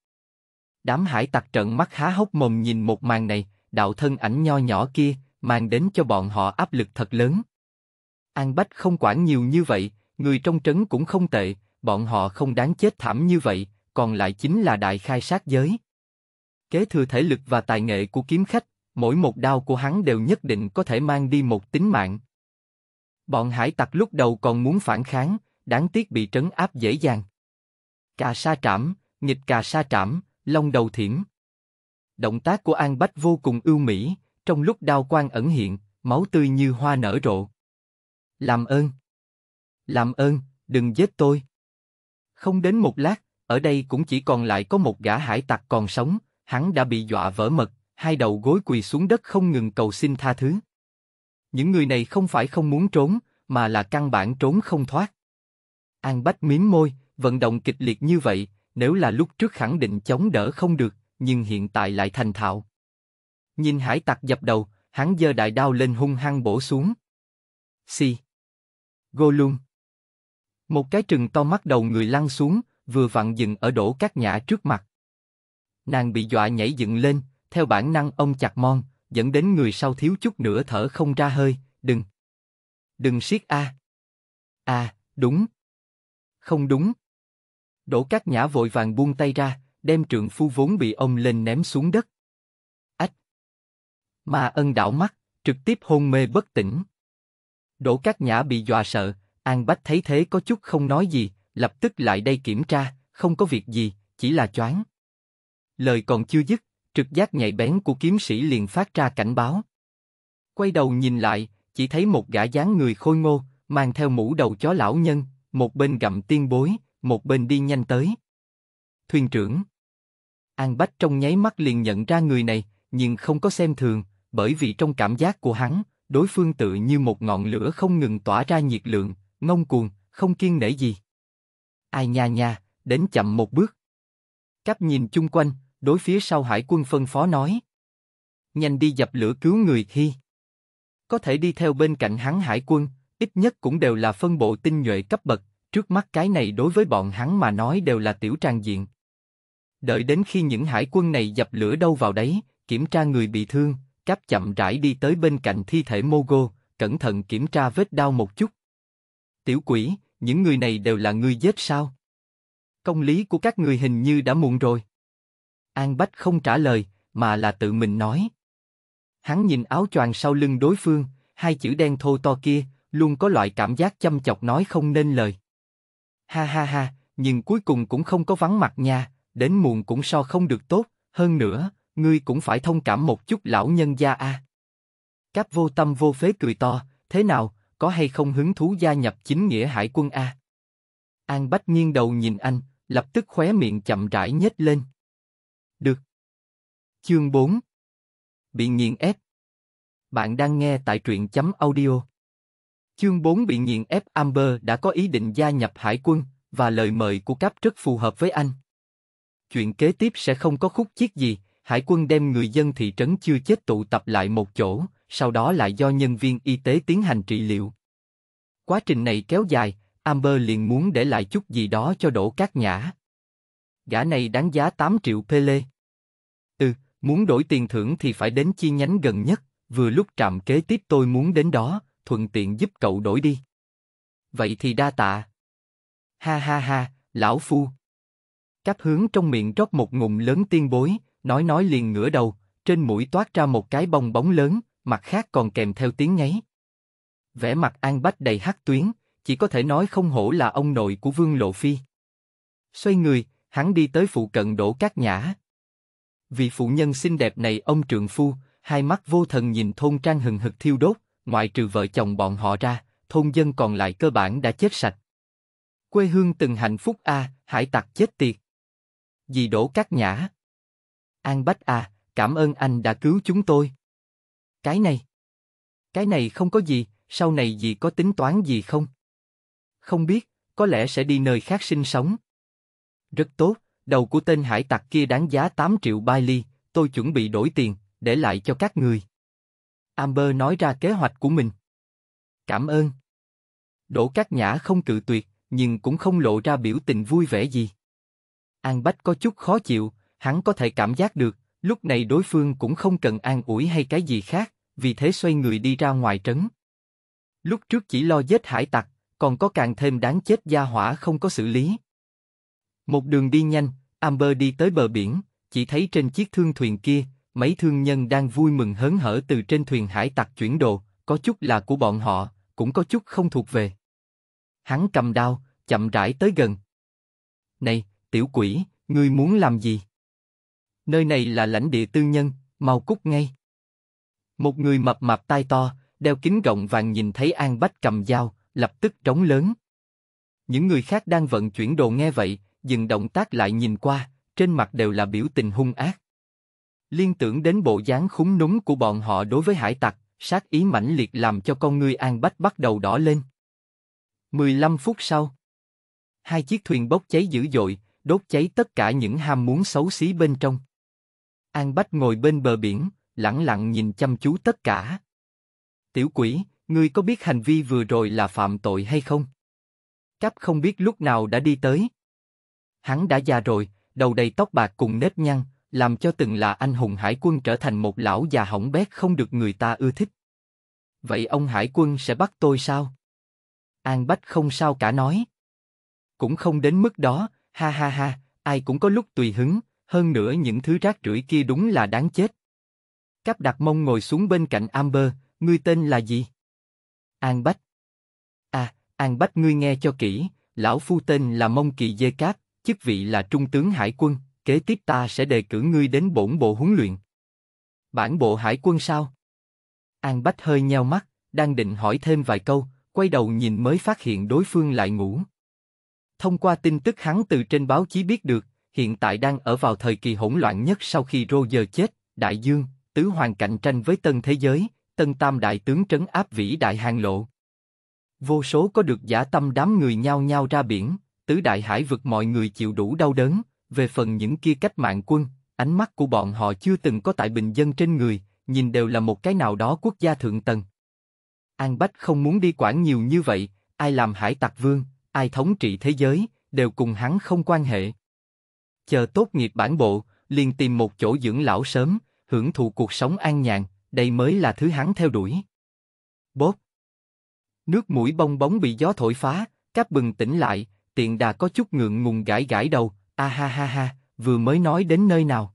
A: Đám hải tặc trận mắt há hốc mồm nhìn một màn này, đạo thân ảnh nho nhỏ kia, mang đến cho bọn họ áp lực thật lớn. An Bách không quản nhiều như vậy, người trong trấn cũng không tệ, bọn họ không đáng chết thảm như vậy, còn lại chính là đại khai sát giới. Kế thừa thể lực và tài nghệ của kiếm khách, mỗi một đao của hắn đều nhất định có thể mang đi một tính mạng. Bọn hải tặc lúc đầu còn muốn phản kháng, đáng tiếc bị trấn áp dễ dàng. Cà sa trảm, nghịch cà sa trảm, long đầu thiểm. Động tác của An Bách vô cùng ưu mỹ, trong lúc đao quang ẩn hiện, máu tươi như hoa nở rộ. Làm ơn! Làm ơn, đừng giết tôi! Không đến một lát, ở đây cũng chỉ còn lại có một gã hải tặc còn sống, hắn đã bị dọa vỡ mật, hai đầu gối quỳ xuống đất không ngừng cầu xin tha thứ. Những người này không phải không muốn trốn, mà là căn bản trốn không thoát. An Bách miếm môi, vận động kịch liệt như vậy, nếu là lúc trước khẳng định chống đỡ không được, nhưng hiện tại lại thành thạo. Nhìn hải tặc dập đầu, hắn giơ đại đao lên hung hăng bổ xuống. Xì. Si. Golum. Một cái trừng to mắt đầu người lăn xuống, vừa vặn dừng ở đổ các nhã trước mặt. Nàng bị dọa nhảy dựng lên, theo bản năng ông chặt mon, dẫn đến người sau thiếu chút nữa thở không ra hơi, đừng. Đừng siết a. À. đúng. Không đúng. Đỗ Cát Nhã vội vàng buông tay ra, đem trượng phu vốn bị ông lên ném xuống đất. Ách. Mà ân đảo mắt, trực tiếp hôn mê bất tỉnh. Đỗ Cát Nhã bị dọa sợ, An Bách thấy thế có chút không nói gì, lập tức lại đây kiểm tra, không có việc gì, chỉ là choáng. Lời còn chưa dứt, Trực giác nhạy bén của kiếm sĩ liền phát ra cảnh báo. Quay đầu nhìn lại, chỉ thấy một gã dáng người khôi ngô, mang theo mũ đầu chó lão nhân, một bên gặm tiên bối, một bên đi nhanh tới. Thuyền trưởng An Bách trong nháy mắt liền nhận ra người này, nhưng không có xem thường, bởi vì trong cảm giác của hắn, đối phương tự như một ngọn lửa không ngừng tỏa ra nhiệt lượng, ngông cuồng, không kiên nể gì. Ai nha nha, đến chậm một bước. Cáp nhìn chung quanh, đối phía sau hải quân phân phó nói. Nhanh đi dập lửa cứu người khi. Có thể đi theo bên cạnh hắn hải quân, ít nhất cũng đều là phân bộ tinh nhuệ cấp bậc, trước mắt cái này đối với bọn hắn mà nói đều là tiểu trang diện. Đợi đến khi những hải quân này dập lửa đâu vào đấy, kiểm tra người bị thương, cáp chậm rãi đi tới bên cạnh thi thể Mogo, cẩn thận kiểm tra vết đau một chút. Tiểu quỷ, những người này đều là người giết sao? Công lý của các người hình như đã muộn rồi. An Bách không trả lời, mà là tự mình nói. Hắn nhìn áo choàng sau lưng đối phương, hai chữ đen thô to kia, luôn có loại cảm giác châm chọc nói không nên lời. Ha ha ha, nhưng cuối cùng cũng không có vắng mặt nha, đến muộn cũng so không được tốt, hơn nữa, ngươi cũng phải thông cảm một chút lão nhân gia a. À. Cáp vô tâm vô phế cười to, thế nào, có hay không hứng thú gia nhập chính nghĩa hải quân a? An Bách nghiêng đầu nhìn anh, lập tức khóe miệng chậm rãi nhếch lên. Được. Chương 4 Bị nghiện ép Bạn đang nghe tại truyện chấm audio. Chương 4 bị nghiện ép Amber đã có ý định gia nhập hải quân, và lời mời của cấp rất phù hợp với anh. Chuyện kế tiếp sẽ không có khúc chiết gì, hải quân đem người dân thị trấn chưa chết tụ tập lại một chỗ, sau đó lại do nhân viên y tế tiến hành trị liệu. Quá trình này kéo dài, Amber liền muốn để lại chút gì đó cho đổ cát nhã gã này đáng giá 8 triệu Pele. Ừ, muốn đổi tiền thưởng thì phải đến chi nhánh gần nhất, vừa lúc trạm kế tiếp tôi muốn đến đó, thuận tiện giúp cậu đổi đi. Vậy thì đa tạ. Ha ha ha, lão phu. Cáp hướng trong miệng rót một ngụm lớn tiên bối, nói nói liền ngửa đầu, trên mũi toát ra một cái bong bóng lớn, mặt khác còn kèm theo tiếng nháy. Vẻ mặt An Bách đầy hắc tuyến, chỉ có thể nói không hổ là ông nội của Vương Lộ Phi. Xoay người, hắn đi tới phụ cận đổ cát nhã. Vị phụ nhân xinh đẹp này ông trượng phu, hai mắt vô thần nhìn thôn trang hừng hực thiêu đốt, ngoại trừ vợ chồng bọn họ ra, thôn dân còn lại cơ bản đã chết sạch. Quê hương từng hạnh phúc a, hải tặc chết tiệt. Dì đổ cát nhã. An Bách a cảm ơn anh đã cứu chúng tôi. Cái này. Cái này không có gì, sau này dì có tính toán gì không? Không biết, có lẽ sẽ đi nơi khác sinh sống. Rất tốt, đầu của tên hải tặc kia đáng giá 8 triệu Bailey, tôi chuẩn bị đổi tiền, để lại cho các người. Amber nói ra kế hoạch của mình. Cảm ơn. Đỗ Cát Nhã không cự tuyệt, nhưng cũng không lộ ra biểu tình vui vẻ gì. An Bách có chút khó chịu, hắn có thể cảm giác được, lúc này đối phương cũng không cần an ủi hay cái gì khác, vì thế xoay người đi ra ngoài trấn. Lúc trước chỉ lo giết hải tặc, còn có càng thêm đáng chết gia hỏa không có xử lý. Một đường đi nhanh, Amber đi tới bờ biển, chỉ thấy trên chiếc thương thuyền kia, mấy thương nhân đang vui mừng hớn hở từ trên thuyền hải tặc chuyển đồ, có chút là của bọn họ, cũng có chút không thuộc về. Hắn cầm đao, chậm rãi tới gần. Này, tiểu quỷ, ngươi muốn làm gì? Nơi này là lãnh địa tư nhân, mau cút ngay. Một người mập mạp tai to, đeo kính gọng vàng nhìn thấy An Bách cầm dao, lập tức trống lớn. Những người khác đang vận chuyển đồ nghe vậy, dừng động tác lại nhìn qua, trên mặt đều là biểu tình hung ác. Liên tưởng đến bộ dáng khúng núm của bọn họ đối với hải tặc, sát ý mãnh liệt làm cho con ngươi An Bách bắt đầu đỏ lên. 15 phút sau, hai chiếc thuyền bốc cháy dữ dội, đốt cháy tất cả những ham muốn xấu xí bên trong. An Bách ngồi bên bờ biển, lặng lặng nhìn chăm chú tất cả. Tiểu quỷ, ngươi có biết hành vi vừa rồi là phạm tội hay không? Cáp không biết lúc nào đã đi tới, Hắn đã già rồi, đầu đầy tóc bạc cùng nếp nhăn, làm cho từng là anh hùng hải quân trở thành một lão già hỏng bét không được người ta ưa thích. Vậy ông hải quân sẽ bắt tôi sao? An Bách không sao cả nói. Cũng không đến mức đó, ha ha ha, ai cũng có lúc tùy hứng, hơn nữa những thứ rác rưởi kia đúng là đáng chết. Cáp đặt mông ngồi xuống bên cạnh Amber, ngươi tên là gì? An Bách. À, An Bách ngươi nghe cho kỹ, lão phu tên là Mông Kỳ Dê Cáp, chức vị là trung tướng hải quân, kế tiếp ta sẽ đề cử ngươi đến bổn bộ huấn luyện. Bản bộ hải quân sao? An Bách hơi nheo mắt, đang định hỏi thêm vài câu, quay đầu nhìn mới phát hiện đối phương lại ngủ. Thông qua tin tức hắn từ trên báo chí biết được, hiện tại đang ở vào thời kỳ hỗn loạn nhất sau khi Roger chết, đại dương, tứ hoàng cạnh tranh với tân thế giới, tân tam đại tướng trấn áp vĩ đại hàng lộ. Vô số có được giả tâm đám người nhao nhao ra biển, tứ đại hải vực mọi người chịu đủ đau đớn, về phần những kia cách mạng quân, ánh mắt của bọn họ chưa từng có tại bình dân trên người, nhìn đều là một cái nào đó quốc gia thượng tầng. An Bách không muốn đi quản nhiều như vậy, ai làm hải tặc vương, ai thống trị thế giới, đều cùng hắn không quan hệ. Chờ tốt nghiệp bản bộ, liền tìm một chỗ dưỡng lão sớm, hưởng thụ cuộc sống an nhàn, đây mới là thứ hắn theo đuổi. Bốp! Nước mũi bong bóng bị gió thổi phá, các bừng tỉnh lại, tiện đà có chút ngượng ngùng gãi gãi đầu, a ha ha ha, vừa mới nói đến nơi nào.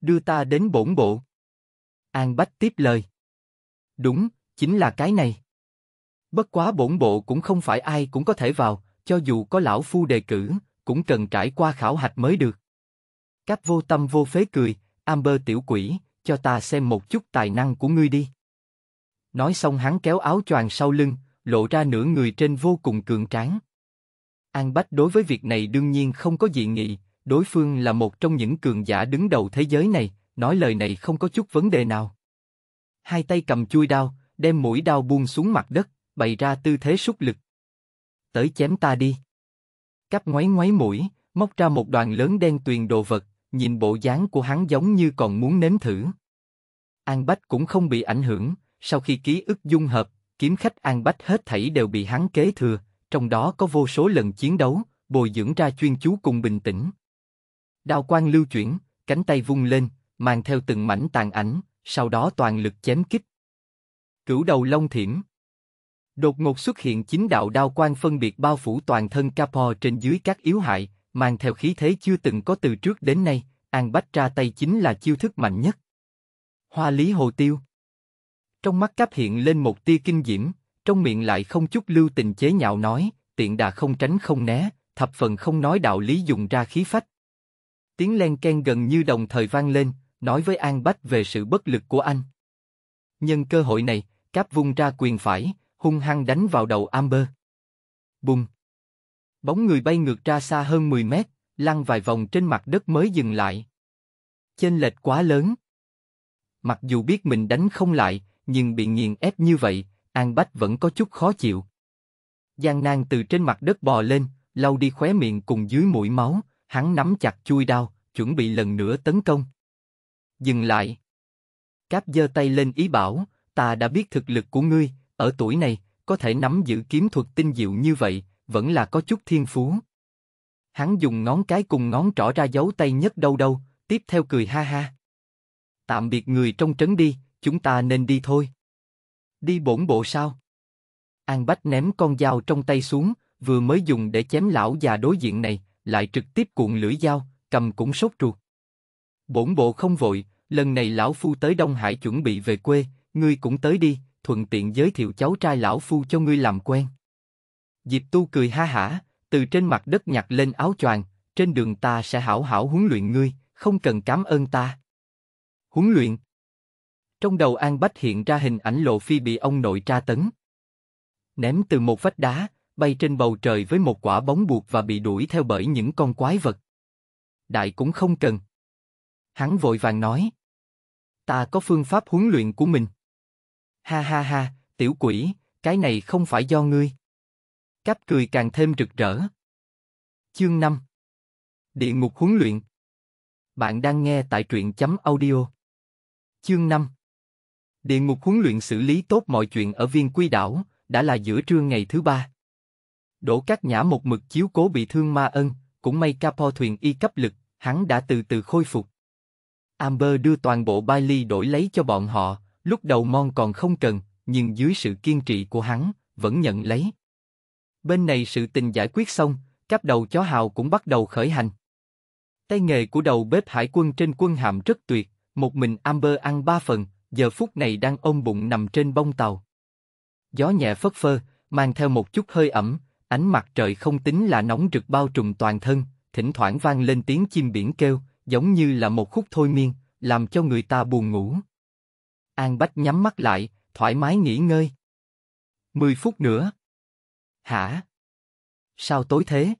A: Đưa ta đến bổn bộ. An Bách tiếp lời. Đúng, chính là cái này. Bất quá bổn bộ cũng không phải ai cũng có thể vào, cho dù có lão phu đề cử, cũng cần trải qua khảo hạch mới được. Cáp vô tâm vô phế cười, Amber tiểu quỷ, cho ta xem một chút tài năng của ngươi đi. Nói xong hắn kéo áo choàng sau lưng, lộ ra nửa người trên vô cùng cường tráng. An Bách đối với việc này đương nhiên không có dị nghị, đối phương là một trong những cường giả đứng đầu thế giới này, nói lời này không có chút vấn đề nào. Hai tay cầm chui đao, đem mũi đao buông xuống mặt đất, bày ra tư thế súc lực. Tới chém ta đi. Cắp ngoáy ngoáy mũi, móc ra một đoàn lớn đen tuyền đồ vật, nhìn bộ dáng của hắn giống như còn muốn nếm thử. An Bách cũng không bị ảnh hưởng, sau khi ký ức dung hợp, kiếm khách An Bách hết thảy đều bị hắn kế thừa, trong đó có vô số lần chiến đấu, bồi dưỡng ra chuyên chú cùng bình tĩnh. Đao quang lưu chuyển, cánh tay vung lên, mang theo từng mảnh tàn ảnh, sau đó toàn lực chém kích. Cửu đầu long thiểm. Đột ngột xuất hiện chín đạo đao quang phân biệt bao phủ toàn thân Capo trên dưới các yếu hại, mang theo khí thế chưa từng có từ trước đến nay, An Bách ra tay chính là chiêu thức mạnh nhất. Hoa lý hồ tiêu. Trong mắt cáp hiện lên một tia kinh diễm, trong miệng lại không chút lưu tình chế nhạo nói, tiện đà không tránh không né, thập phần không nói đạo lý dùng ra khí phách. Tiếng len ken gần như đồng thời vang lên, nói với An Bách về sự bất lực của anh. Nhân cơ hội này, Cáp vung ra quyền phải, hung hăng đánh vào đầu Amber. Bùng! Bóng người bay ngược ra xa hơn 10 mét, lăn vài vòng trên mặt đất mới dừng lại. Chênh lệch quá lớn. Mặc dù biết mình đánh không lại, nhưng bị nghiền ép như vậy, An Bách vẫn có chút khó chịu. Giang nan từ trên mặt đất bò lên, lau đi khóe miệng cùng dưới mũi máu, hắn nắm chặt chui đao, chuẩn bị lần nữa tấn công. Dừng lại. Cáp giơ tay lên ý bảo, ta đã biết thực lực của ngươi, ở tuổi này, có thể nắm giữ kiếm thuật tinh diệu như vậy, vẫn là có chút thiên phú. Hắn dùng ngón cái cùng ngón trỏ ra dấu tay nhất đâu đâu, tiếp theo cười ha ha. Tạm biệt người trong trấn đi, chúng ta nên đi thôi. Đi bổn bộ sao? An Bách ném con dao trong tay xuống, vừa mới dùng để chém lão già đối diện này, lại trực tiếp cuộn lưỡi dao, cầm cũng sốt ruột. Bổn bộ không vội, lần này lão phu tới Đông Hải chuẩn bị về quê, ngươi cũng tới đi, thuận tiện giới thiệu cháu trai lão phu cho ngươi làm quen. Diệp Tu cười ha hả, từ trên mặt đất nhặt lên áo choàng, trên đường ta sẽ hảo hảo huấn luyện ngươi, không cần cảm ơn ta. Huấn luyện, trong đầu An Bách hiện ra hình ảnh Lộ Phi bị ông nội tra tấn. Ném từ một vách đá, bay trên bầu trời với một quả bóng buộc và bị đuổi theo bởi những con quái vật. Đại cũng không cần. Hắn vội vàng nói. Ta có phương pháp huấn luyện của mình. Ha ha ha, tiểu quỷ, cái này không phải do ngươi. Cáp cười càng thêm rực rỡ. Chương 5 Địa ngục huấn luyện Bạn đang nghe tại truyện chấm audio. Chương 5 Địa ngục huấn luyện xử lý tốt mọi chuyện ở viên quy đảo, đã là giữa trưa ngày thứ ba. Đỗ Cát Nhã một mực chiếu cố bị thương ma ân, cũng may Capo thuyền y cấp lực, hắn đã từ từ khôi phục. Amber đưa toàn bộ Bailey đổi lấy cho bọn họ, lúc đầu Mon còn không cần, nhưng dưới sự kiên trì của hắn, vẫn nhận lấy. Bên này sự tình giải quyết xong, các đầu chó hào cũng bắt đầu khởi hành. Tay nghề của đầu bếp hải quân trên quân hàm rất tuyệt, một mình Amber ăn ba phần, giờ phút này đang ôm bụng nằm trên bông tàu. Gió nhẹ phất phơ, mang theo một chút hơi ẩm, ánh mặt trời không tính là nóng rực bao trùm toàn thân, thỉnh thoảng vang lên tiếng chim biển kêu, giống như là một khúc thôi miên, làm cho người ta buồn ngủ. An Bách nhắm mắt lại, thoải mái nghỉ ngơi. Mười phút nữa. Hả? Sao tối thế?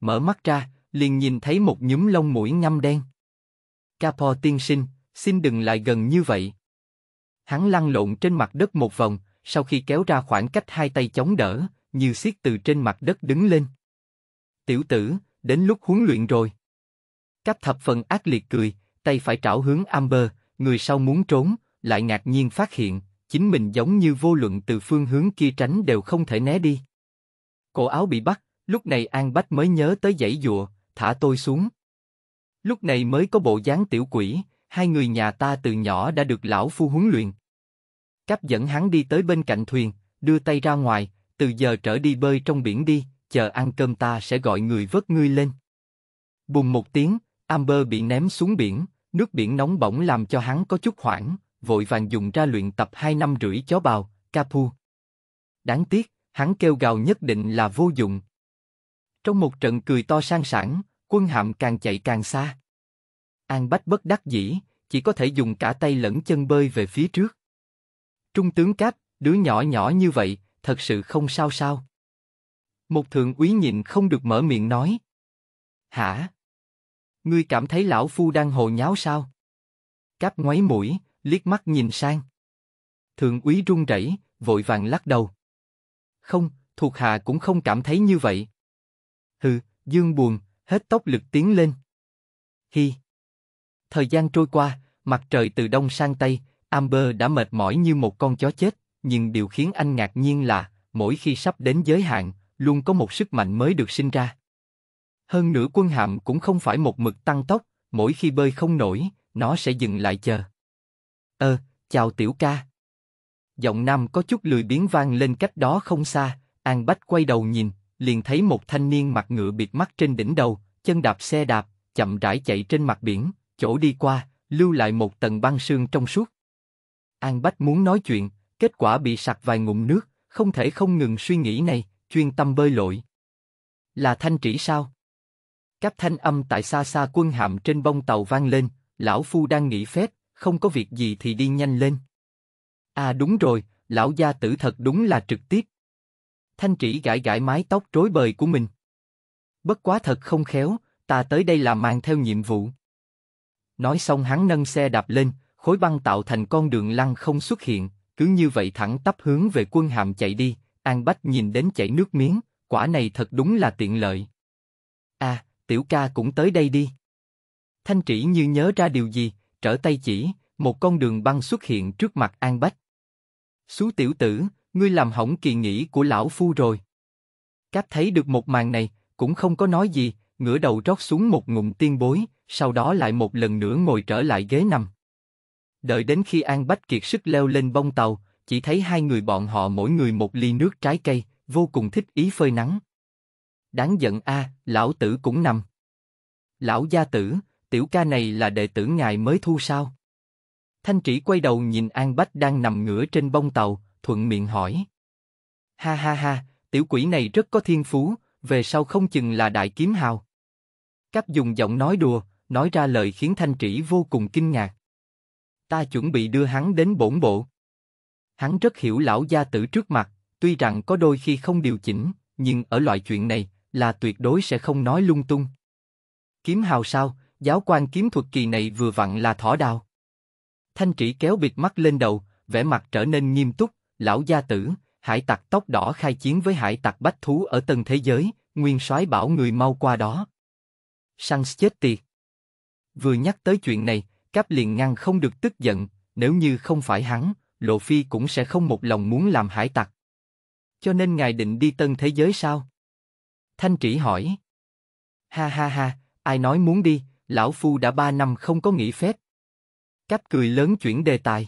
A: Mở mắt ra, liền nhìn thấy một nhúm lông mũi ngăm đen. Capo tiên sinh, xin đừng lại gần như vậy. Hắn lăn lộn trên mặt đất một vòng, sau khi kéo ra khoảng cách hai tay chống đỡ, như siết từ trên mặt đất đứng lên. Tiểu tử, đến lúc huấn luyện rồi. Cách thập phần ác liệt cười, tay phải trảo hướng Amber, người sau muốn trốn, lại ngạc nhiên phát hiện, chính mình giống như vô luận từ phương hướng kia tránh đều không thể né đi. Cổ áo bị bắt, lúc này An Bách mới nhớ tới dãy dụa, thả tôi xuống. Lúc này mới có bộ dáng tiểu quỷ, hai người nhà ta từ nhỏ đã được lão phu huấn luyện. Cáp dẫn hắn đi tới bên cạnh thuyền, đưa tay ra ngoài, từ giờ trở đi bơi trong biển đi, chờ ăn cơm ta sẽ gọi người vớt ngươi lên. Bùng một tiếng, Amber bị ném xuống biển, nước biển nóng bỏng làm cho hắn có chút hoảng, vội vàng dùng ra luyện tập hai năm rưỡi chó bào, capu. Đáng tiếc, hắn kêu gào nhất định là vô dụng. Trong một trận cười to sang sảng, quân hạm càng chạy càng xa. An Bách bất đắc dĩ, chỉ có thể dùng cả tay lẫn chân bơi về phía trước. Trung tướng Cáp, đứa nhỏ nhỏ như vậy, thật sự không sao sao. Một thượng úy nhịn không được mở miệng nói. Hả? Ngươi cảm thấy lão phu đang hồ nháo sao? Cáp ngoáy mũi, liếc mắt nhìn sang. Thượng úy run rẩy, vội vàng lắc đầu. Không, thuộc hạ cũng không cảm thấy như vậy. Hừ, dương buồn, hết tốc lực tiến lên. Hi. Thời gian trôi qua, mặt trời từ đông sang tây, Amber đã mệt mỏi như một con chó chết, nhưng điều khiến anh ngạc nhiên là, mỗi khi sắp đến giới hạn, luôn có một sức mạnh mới được sinh ra. Hơn nữa quân hạm cũng không phải một mực tăng tốc, mỗi khi bơi không nổi, nó sẽ dừng lại chờ. Ơ, ờ, chào tiểu ca. Giọng nam có chút lười biếng vang lên cách đó không xa, An Bách quay đầu nhìn, liền thấy một thanh niên mặt ngựa bịt mắt trên đỉnh đầu, chân đạp xe đạp, chậm rãi chạy trên mặt biển chỗ đi qua, lưu lại một tầng băng sương trong suốt. An Bách muốn nói chuyện, kết quả bị sặc vài ngụm nước, không thể không ngừng suy nghĩ này, chuyên tâm bơi lội. Là thanh trĩ sao? Các thanh âm tại xa xa quân hạm trên bông tàu vang lên, lão phu đang nghỉ phép, không có việc gì thì đi nhanh lên. À đúng rồi, lão gia tử thật đúng là trực tiếp. Thanh trĩ gãi gãi mái tóc rối bời của mình. Bất quá thật không khéo, ta tới đây là mang theo nhiệm vụ. Nói xong hắn nâng xe đạp lên, khối băng tạo thành con đường lăn không xuất hiện, cứ như vậy thẳng tắp hướng về quân hàm chạy đi. An Bách nhìn đến chảy nước miếng, quả này thật đúng là tiện lợi. À, tiểu ca cũng tới đây đi. Thanh trĩ như nhớ ra điều gì, trở tay chỉ, một con đường băng xuất hiện trước mặt An Bách. Xú tiểu tử, ngươi làm hỏng kỳ nghỉ của lão phu rồi. Cáp thấy được một màn này, cũng không có nói gì, ngửa đầu rót xuống một ngụm tiên bối, sau đó lại một lần nữa ngồi trở lại ghế nằm. Đợi đến khi An Bách kiệt sức leo lên bông tàu, chỉ thấy hai người bọn họ mỗi người một ly nước trái cây, vô cùng thích ý phơi nắng. Đáng giận a, à, lão tử cũng nằm. Lão gia tử, tiểu ca này là đệ tử ngài mới thu sao? Thanh trĩ quay đầu nhìn An Bách đang nằm ngửa trên bông tàu, thuận miệng hỏi. Ha ha ha, tiểu quỷ này rất có thiên phú, về sau không chừng là đại kiếm hào. Cáp dùng giọng nói đùa, nói ra lời khiến Thanh Trĩ vô cùng kinh ngạc. Ta chuẩn bị đưa hắn đến bổn bộ. Hắn rất hiểu lão gia tử trước mặt, tuy rằng có đôi khi không điều chỉnh, nhưng ở loại chuyện này là tuyệt đối sẽ không nói lung tung. Kiếm hào sao, giáo quan kiếm thuật kỳ này vừa vặn là thỏ đào. Thanh Trĩ kéo bịt mắt lên đầu, vẻ mặt trở nên nghiêm túc, lão gia tử, hải tặc tóc đỏ khai chiến với hải tặc bách thú ở tầng thế giới, nguyên soái bảo người mau qua đó. Săn chết tiệt. Vừa nhắc tới chuyện này, Cáp liền ngăn không được tức giận, nếu như không phải hắn, Lộ Phi cũng sẽ không một lòng muốn làm hải tặc. Cho nên ngài định đi tân thế giới sao? Thanh Trĩ hỏi. Ha ha ha, ai nói muốn đi, lão phu đã ba năm không có nghỉ phép. Cáp cười lớn chuyển đề tài.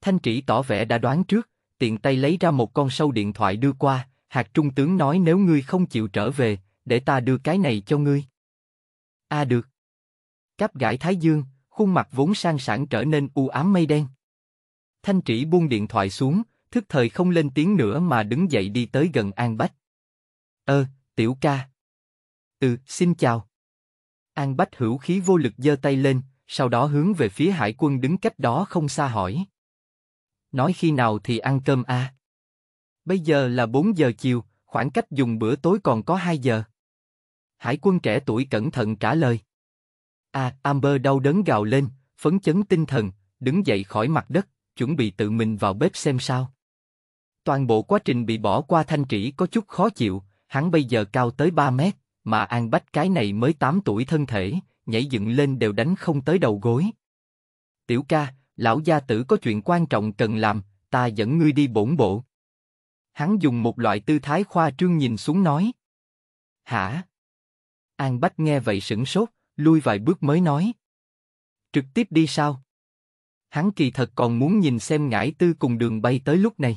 A: Thanh Trĩ tỏ vẻ đã đoán trước, tiện tay lấy ra một con sâu điện thoại đưa qua, hạt trung tướng nói nếu ngươi không chịu trở về, để ta đưa cái này cho ngươi. A à được. Cáp gãi thái dương, khuôn mặt vốn sang sảng trở nên u ám mây đen. Thanh trĩ buông điện thoại xuống, thức thời không lên tiếng nữa mà đứng dậy đi tới gần An Bách. Ơ, tiểu ca. Ừ, xin chào. An Bách hữu khí vô lực giơ tay lên, sau đó hướng về phía hải quân đứng cách đó không xa hỏi. Nói khi nào thì ăn cơm a? À? Bây giờ là 4 giờ chiều, khoảng cách dùng bữa tối còn có 2 giờ. Hải quân trẻ tuổi cẩn thận trả lời. À, Amber đau đớn gào lên, phấn chấn tinh thần, đứng dậy khỏi mặt đất, chuẩn bị tự mình vào bếp xem sao. Toàn bộ quá trình bị bỏ qua thanh trĩ có chút khó chịu, hắn bây giờ cao tới 3 mét, mà An Bách cái này mới 8 tuổi thân thể, nhảy dựng lên đều đánh không tới đầu gối. Tiểu ca, lão gia tử có chuyện quan trọng cần làm, ta dẫn ngươi đi bổn bộ. Hắn dùng một loại tư thái khoa trương nhìn xuống nói. Hả? An Bách nghe vậy sửng sốt, lui vài bước mới nói. Trực tiếp đi sao? Hắn kỳ thật còn muốn nhìn xem ngải tư cùng đường bay tới lúc này.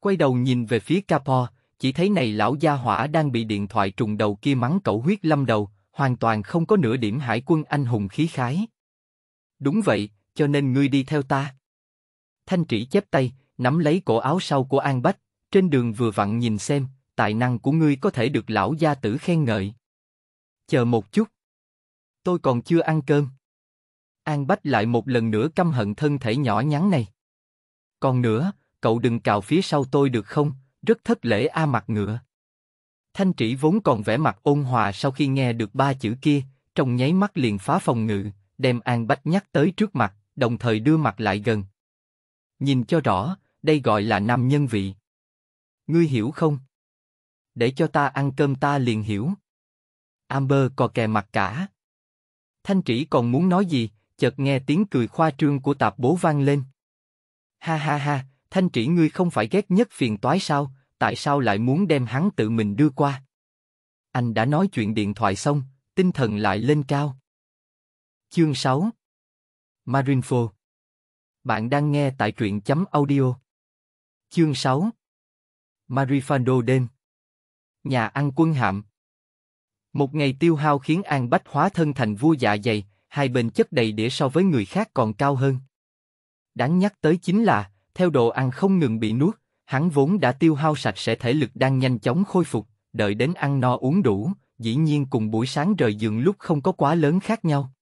A: Quay đầu nhìn về phía Capo, chỉ thấy này lão gia hỏa đang bị điện thoại trùng đầu kia mắng cẩu huyết lâm đầu, hoàn toàn không có nửa điểm hải quân anh hùng khí khái. Đúng vậy, cho nên ngươi đi theo ta. Thanh trĩ chép tay, nắm lấy cổ áo sau của An Bách, trên đường vừa vặn nhìn xem, tài năng của ngươi có thể được lão gia tử khen ngợi. Chờ một chút tôi còn chưa ăn cơm. An Bách lại một lần nữa căm hận thân thể nhỏ nhắn này. Còn nữa, cậu đừng cào phía sau tôi được không, rất thất lễ A mặt ngựa. Thanh trĩ vốn còn vẻ mặt ôn hòa sau khi nghe được ba chữ kia, trong nháy mắt liền phá phòng ngự, đem An Bách nhắc tới trước mặt, đồng thời đưa mặt lại gần. Nhìn cho rõ, đây gọi là nam nhân vị. Ngươi hiểu không? Để cho ta ăn cơm ta liền hiểu. Amber cò kè mặt cả, Thanh Trĩ còn muốn nói gì, chợt nghe tiếng cười khoa trương của tạp bố vang lên. Ha ha ha, Thanh Trĩ ngươi không phải ghét nhất phiền toái sao, tại sao lại muốn đem hắn tự mình đưa qua? Anh đã nói chuyện điện thoại xong, tinh thần lại lên cao. Chương 6 Marinfo Bạn đang nghe tại truyện chấm audio. Chương 6 Marifando đêm Nhà ăn quân hạm một ngày tiêu hao khiến An Bách hóa thân thành vua dạ dày, hai bên chất đầy đĩa so với người khác còn cao hơn. Đáng nhắc tới chính là, theo đồ ăn không ngừng bị nuốt, hắn vốn đã tiêu hao sạch sẽ thể lực đang nhanh chóng khôi phục, đợi đến ăn no uống đủ, dĩ nhiên cùng buổi sáng rời giường lúc không có quá lớn khác nhau.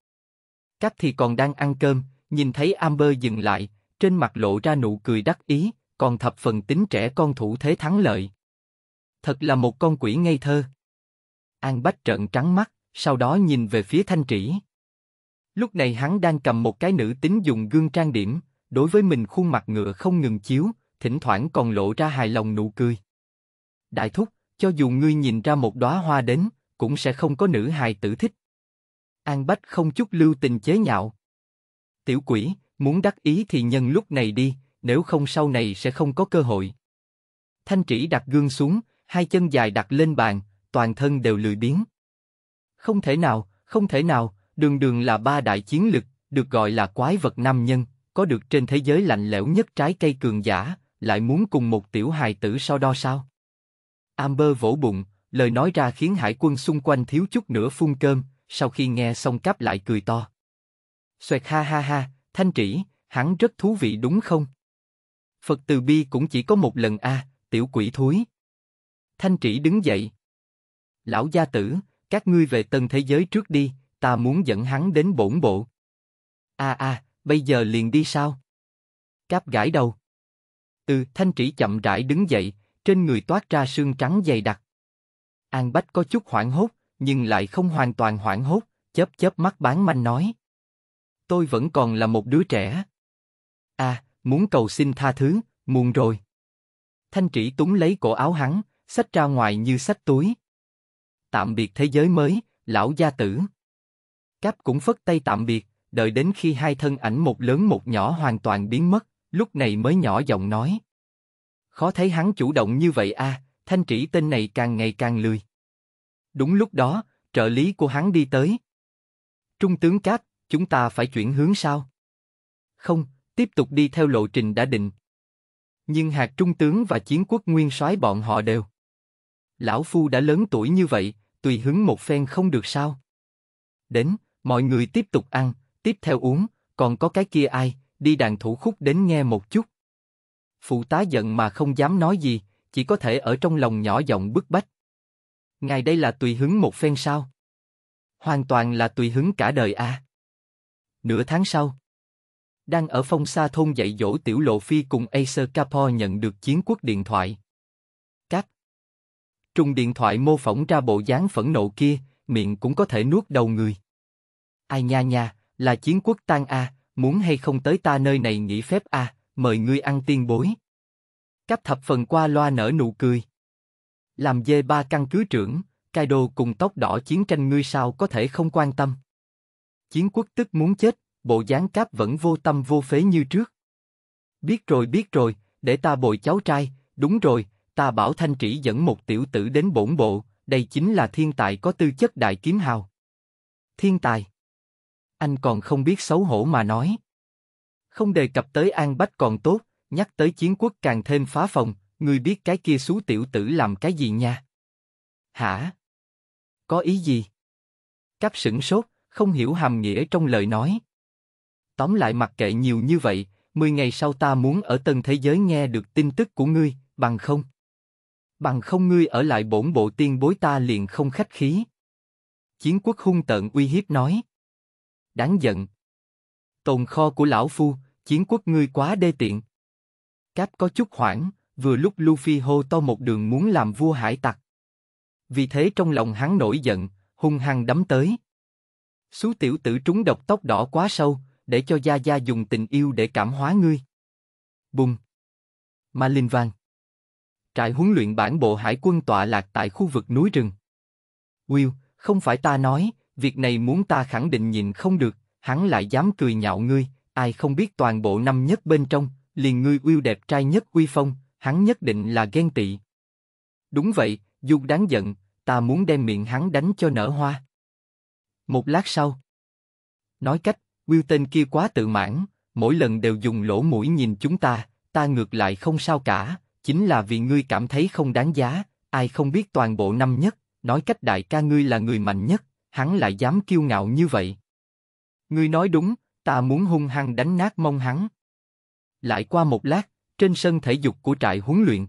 A: Các thì còn đang ăn cơm, nhìn thấy Amber dừng lại, trên mặt lộ ra nụ cười đắc ý, còn thập phần tính trẻ con thủ thế thắng lợi. Thật là một con quỷ ngây thơ. An Bách trợn trắng mắt, sau đó nhìn về phía Thanh Trĩ. Lúc này hắn đang cầm một cái nữ tính dùng gương trang điểm, đối với mình khuôn mặt ngựa không ngừng chiếu, thỉnh thoảng còn lộ ra hài lòng nụ cười. Đại thúc, cho dù ngươi nhìn ra một đóa hoa đến, cũng sẽ không có nữ hài tử thích. An Bách không chút lưu tình chế nhạo. Tiểu quỷ, muốn đắc ý thì nhân lúc này đi, nếu không sau này sẽ không có cơ hội. Thanh trĩ đặt gương xuống, hai chân dài đặt lên bàn, toàn thân đều lười biếng. Không thể nào, không thể nào, đường đường là ba đại chiến lực, được gọi là quái vật nam nhân, có được trên thế giới lạnh lẽo nhất trái cây cường giả, lại muốn cùng một tiểu hài tử so đo sao? Amber vỗ bụng, lời nói ra khiến hải quân xung quanh thiếu chút nữa phun cơm, sau khi nghe xong cáp lại cười to. Xoẹt ha ha ha, thanh trĩ, hắn rất thú vị đúng không? Phật từ bi cũng chỉ có một lần a, tiểu quỷ thúi. Thanh trĩ đứng dậy, lão gia tử, các ngươi về tân thế giới trước đi, ta muốn dẫn hắn đến bổn bộ. a à, a, à, bây giờ liền đi sao? Cáp gãi đầu. Từ thanh trĩ chậm rãi đứng dậy, trên người toát ra sương trắng dày đặc. An Bách có chút hoảng hốt, nhưng lại không hoàn toàn hoảng hốt, chớp chớp mắt bán manh nói. Tôi vẫn còn là một đứa trẻ. A, à, muốn cầu xin tha thứ, muộn rồi. Thanh trĩ túng lấy cổ áo hắn, xách ra ngoài như xách túi tạm biệt thế giới mới, lão gia tử. Cáp cũng phất tay tạm biệt, đợi đến khi hai thân ảnh một lớn một nhỏ hoàn toàn biến mất, lúc này mới nhỏ giọng nói. Khó thấy hắn chủ động như vậy a, à, thanh trĩ tên này càng ngày càng lười. Đúng lúc đó, trợ lý của hắn đi tới. Trung tướng Cáp, chúng ta phải chuyển hướng sao? Không, tiếp tục đi theo lộ trình đã định. Nhưng hạt trung tướng và chiến quốc nguyên soái bọn họ đều. Lão Phu đã lớn tuổi như vậy, tùy hứng một phen không được sao? Đến, mọi người tiếp tục ăn, tiếp theo uống, còn có cái kia ai, đi đàn thủ khúc đến nghe một chút. Phụ tá giận mà không dám nói gì, chỉ có thể ở trong lòng nhỏ giọng bức bách. Ngài đây là tùy hứng một phen sao? Hoàn toàn là tùy hứng cả đời à? Nửa tháng sau, đang ở phong xa thôn dạy dỗ tiểu lộ phi cùng Acer Capo nhận được chiến quốc điện thoại. Trùng điện thoại mô phỏng ra bộ dáng phẫn nộ kia, miệng cũng có thể nuốt đầu người. Ai nha nha, là chiến quốc tan a, muốn hay không tới ta nơi này nghỉ phép a, mời ngươi ăn tiên bối. Cấp thập phần qua loa nở nụ cười. Làm dê ba căn cứ trưởng, cai đồ cùng tóc đỏ chiến tranh ngươi sao có thể không quan tâm. Chiến quốc tức muốn chết, bộ dáng cáp vẫn vô tâm vô phế như trước. Biết rồi biết rồi, để ta bồi cháu trai, đúng rồi, ta bảo Thanh Trĩ dẫn một tiểu tử đến bổn bộ, đây chính là thiên tài có tư chất đại kiếm hào. Thiên tài. Anh còn không biết xấu hổ mà nói. Không đề cập tới An Bách còn tốt, nhắc tới chiến quốc càng thêm phá phòng, Người biết cái kia xú tiểu tử làm cái gì nha? Hả? Có ý gì? Cáp sửng sốt, không hiểu hàm nghĩa trong lời nói. Tóm lại mặc kệ nhiều như vậy, 10 ngày sau ta muốn ở tân thế giới nghe được tin tức của ngươi, bằng không bằng không ngươi ở lại bổn bộ tiên bối ta liền không khách khí. Chiến quốc hung tợn uy hiếp nói. Đáng giận. Tồn kho của lão phu, chiến quốc ngươi quá đê tiện. Cáp có chút hoảng, vừa lúc Luffy hô to một đường muốn làm vua hải tặc. Vì thế trong lòng hắn nổi giận, hung hăng đấm tới. xú tiểu tử trúng độc tóc đỏ quá sâu, để cho Gia Gia dùng tình yêu để cảm hóa ngươi. Bùng! Ma Linh Vang! trại huấn luyện bản bộ hải quân tọa lạc tại khu vực núi rừng. Will, không phải ta nói, việc này muốn ta khẳng định nhìn không được, hắn lại dám cười nhạo ngươi, ai không biết toàn bộ năm nhất bên trong, liền ngươi Will đẹp trai nhất uy phong, hắn nhất định là ghen tị. Đúng vậy, dù đáng giận, ta muốn đem miệng hắn đánh cho nở hoa. Một lát sau. Nói cách, Will tên kia quá tự mãn, mỗi lần đều dùng lỗ mũi nhìn chúng ta, ta ngược lại không sao cả, chính là vì ngươi cảm thấy không đáng giá, ai không biết toàn bộ năm nhất, nói cách đại ca ngươi là người mạnh nhất, hắn lại dám kiêu ngạo như vậy. Ngươi nói đúng, ta muốn hung hăng đánh nát mông hắn. Lại qua một lát, trên sân thể dục của trại huấn luyện,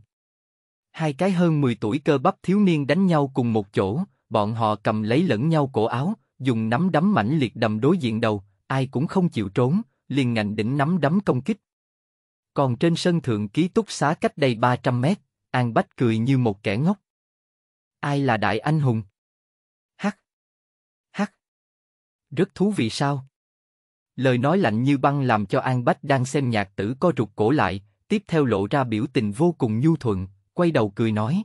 A: hai cái hơn 10 tuổi cơ bắp thiếu niên đánh nhau cùng một chỗ, bọn họ cầm lấy lẫn nhau cổ áo, dùng nắm đấm mãnh liệt đầm đối diện đầu, ai cũng không chịu trốn, liền ngạnh đỉnh nắm đấm công kích. Còn trên sân thượng ký túc xá cách đây 300 mét, An Bách cười như một kẻ ngốc. Ai là đại anh hùng? Hắc. Hắc. Rất thú vị sao? Lời nói lạnh như băng làm cho An Bách đang xem nhạc tử co rụt cổ lại, tiếp theo lộ ra biểu tình vô cùng nhu thuận, quay đầu cười nói.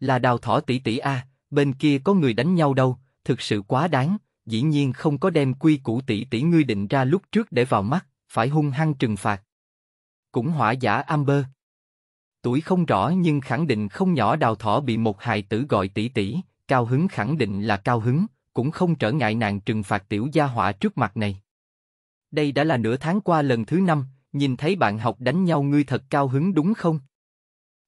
A: Là đào thỏ tỷ tỷ A, bên kia có người đánh nhau đâu, thực sự quá đáng, dĩ nhiên không có đem quy củ tỷ tỷ ngươi định ra lúc trước để vào mắt, phải hung hăng trừng phạt cũng hỏa giả Amber. Tuổi không rõ nhưng khẳng định không nhỏ đào thỏ bị một hài tử gọi tỷ tỷ, cao hứng khẳng định là cao hứng, cũng không trở ngại nàng trừng phạt tiểu gia hỏa trước mặt này. Đây đã là nửa tháng qua lần thứ năm, nhìn thấy bạn học đánh nhau ngươi thật cao hứng đúng không?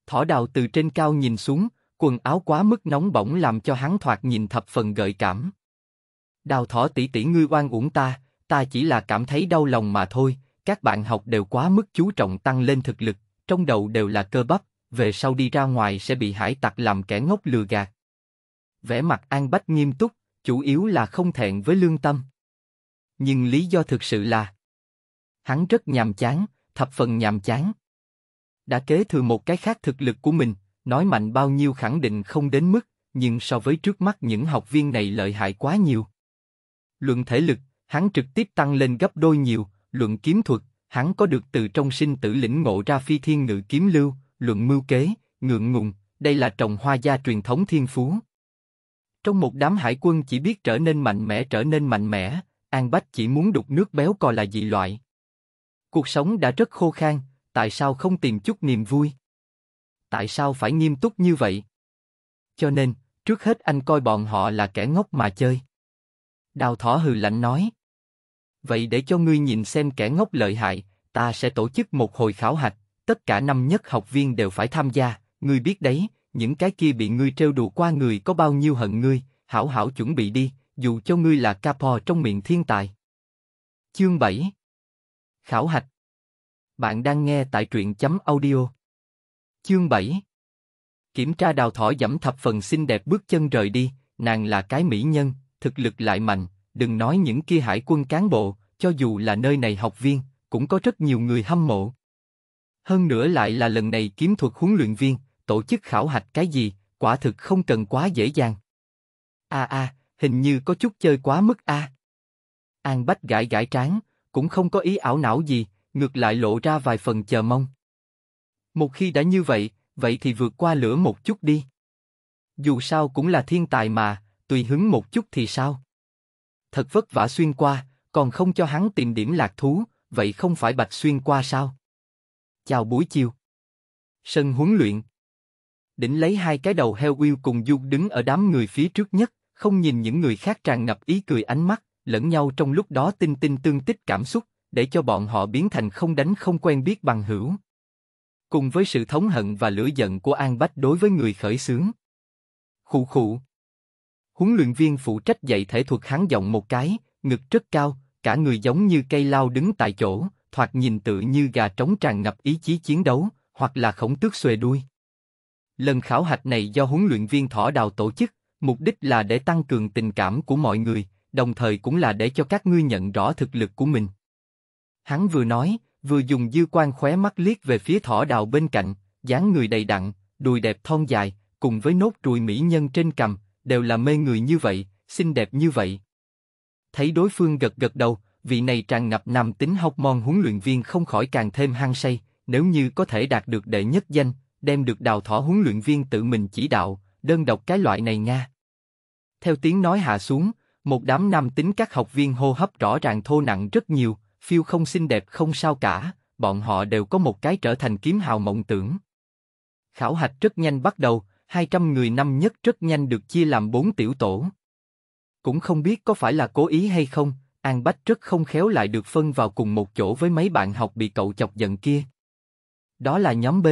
A: Thỏ đào từ trên cao nhìn xuống, quần áo quá mức nóng bỏng làm cho hắn thoạt nhìn thập phần gợi cảm. Đào thỏ tỷ tỷ ngươi oan uổng ta, ta chỉ là cảm thấy đau lòng mà thôi, các bạn học đều quá mức chú trọng tăng lên thực lực, trong đầu đều là cơ bắp, về sau đi ra ngoài sẽ bị hải tặc làm kẻ ngốc lừa gạt. Vẻ mặt An Bách nghiêm túc, chủ yếu là không thẹn với lương tâm. Nhưng lý do thực sự là hắn rất nhàm chán, thập phần nhàm chán. Đã kế thừa một cái khác thực lực của mình, nói mạnh bao nhiêu khẳng định không đến mức, nhưng so với trước mắt những học viên này lợi hại quá nhiều. Luận thể lực, hắn trực tiếp tăng lên gấp đôi nhiều, luận kiếm thuật, hắn có được từ trong sinh tử lĩnh ngộ ra phi thiên ngự kiếm lưu, luận mưu kế, ngượng ngùng, đây là trồng hoa gia truyền thống thiên phú. Trong một đám hải quân chỉ biết trở nên mạnh mẽ trở nên mạnh mẽ, An Bách chỉ muốn đục nước béo coi là dị loại. Cuộc sống đã rất khô khan, tại sao không tìm chút niềm vui? Tại sao phải nghiêm túc như vậy? Cho nên, trước hết anh coi bọn họ là kẻ ngốc mà chơi. Đào thỏ hừ lạnh nói vậy để cho ngươi nhìn xem kẻ ngốc lợi hại, ta sẽ tổ chức một hồi khảo hạch, tất cả năm nhất học viên đều phải tham gia, ngươi biết đấy, những cái kia bị ngươi trêu đùa qua người có bao nhiêu hận ngươi, hảo hảo chuẩn bị đi, dù cho ngươi là capo trong miệng thiên tài. Chương 7 Khảo hạch Bạn đang nghe tại truyện chấm audio Chương 7 Kiểm tra đào thỏ dẫm thập phần xinh đẹp bước chân rời đi, nàng là cái mỹ nhân, thực lực lại mạnh, đừng nói những kia hải quân cán bộ, cho dù là nơi này học viên, cũng có rất nhiều người hâm mộ. Hơn nữa lại là lần này kiếm thuật huấn luyện viên, tổ chức khảo hạch cái gì, quả thực không cần quá dễ dàng. A a, hình như có chút chơi quá mức a. An Bách gãi gãi trán, cũng không có ý ảo não gì, ngược lại lộ ra vài phần chờ mong. Một khi đã như vậy, vậy thì vượt qua lửa một chút đi. Dù sao cũng là thiên tài mà, tùy hứng một chút thì sao? thật vất vả xuyên qua, còn không cho hắn tìm điểm lạc thú, vậy không phải bạch xuyên qua sao? Chào buổi chiều. Sân huấn luyện. Đỉnh lấy hai cái đầu heo yêu cùng du đứng ở đám người phía trước nhất, không nhìn những người khác tràn ngập ý cười ánh mắt, lẫn nhau trong lúc đó tinh tinh tương tích cảm xúc, để cho bọn họ biến thành không đánh không quen biết bằng hữu. Cùng với sự thống hận và lửa giận của An Bách đối với người khởi xướng. Khụ khụ. Huấn luyện viên phụ trách dạy thể thuật hắn giọng một cái, ngực rất cao, cả người giống như cây lao đứng tại chỗ, thoạt nhìn tự như gà trống tràn ngập ý chí chiến đấu, hoặc là khổng tước xuề đuôi. Lần khảo hạch này do huấn luyện viên Thỏ Đào tổ chức, mục đích là để tăng cường tình cảm của mọi người, đồng thời cũng là để cho các ngươi nhận rõ thực lực của mình. Hắn vừa nói, vừa dùng dư quan khóe mắt liếc về phía Thỏ Đào bên cạnh, dáng người đầy đặn, đùi đẹp thon dài, cùng với nốt ruồi mỹ nhân trên cằm, đều là mê người như vậy, xinh đẹp như vậy. Thấy đối phương gật gật đầu, vị này tràn ngập nam tính hóc môn huấn luyện viên không khỏi càng thêm hăng say, nếu như có thể đạt được đệ nhất danh, đem được đào thỏ huấn luyện viên tự mình chỉ đạo, đơn độc cái loại này nga. Theo tiếng nói hạ xuống, một đám nam tính các học viên hô hấp rõ ràng thô nặng rất nhiều, phiêu không xinh đẹp không sao cả, bọn họ đều có một cái trở thành kiếm hào mộng tưởng. Khảo hạch rất nhanh bắt đầu, 200 người năm nhất rất nhanh được chia làm bốn tiểu tổ. Cũng không biết có phải là cố ý hay không, An Bách rất không khéo lại được phân vào cùng một chỗ với mấy bạn học bị cậu chọc giận kia. Đó là nhóm B.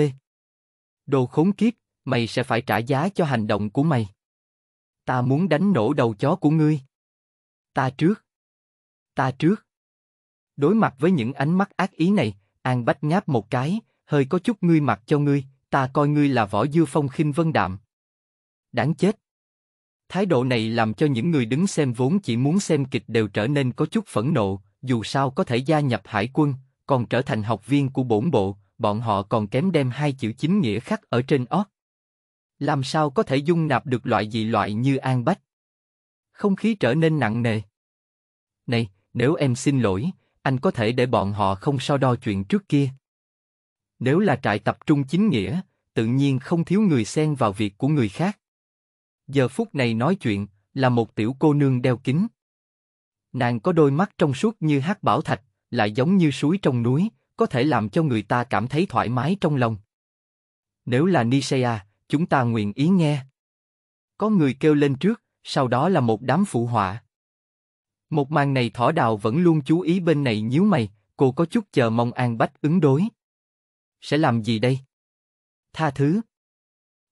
A: Đồ khốn kiếp, mày sẽ phải trả giá cho hành động của mày. Ta muốn đánh nổ đầu chó của ngươi. Ta trước. Ta trước. Đối mặt với những ánh mắt ác ý này, An Bách ngáp một cái, hơi có chút ngươi mặt cho ngươi, ta coi ngươi là võ dư phong khinh vân đạm. Đáng chết. Thái độ này làm cho những người đứng xem vốn chỉ muốn xem kịch đều trở nên có chút phẫn nộ, dù sao có thể gia nhập hải quân, còn trở thành học viên của bổn bộ, bọn họ còn kém đem hai chữ chính nghĩa khắc ở trên óc Làm sao có thể dung nạp được loại dị loại như An Bách? Không khí trở nên nặng nề. Này, nếu em xin lỗi, anh có thể để bọn họ không so đo chuyện trước kia. Nếu là trại tập trung chính nghĩa, tự nhiên không thiếu người xen vào việc của người khác. Giờ phút này nói chuyện, là một tiểu cô nương đeo kính. Nàng có đôi mắt trong suốt như hát bảo thạch, lại giống như suối trong núi, có thể làm cho người ta cảm thấy thoải mái trong lòng. Nếu là Nisea, chúng ta nguyện ý nghe. Có người kêu lên trước, sau đó là một đám phụ họa. Một màn này thỏ đào vẫn luôn chú ý bên này nhíu mày, cô có chút chờ mong An Bách ứng đối sẽ làm gì đây? Tha thứ.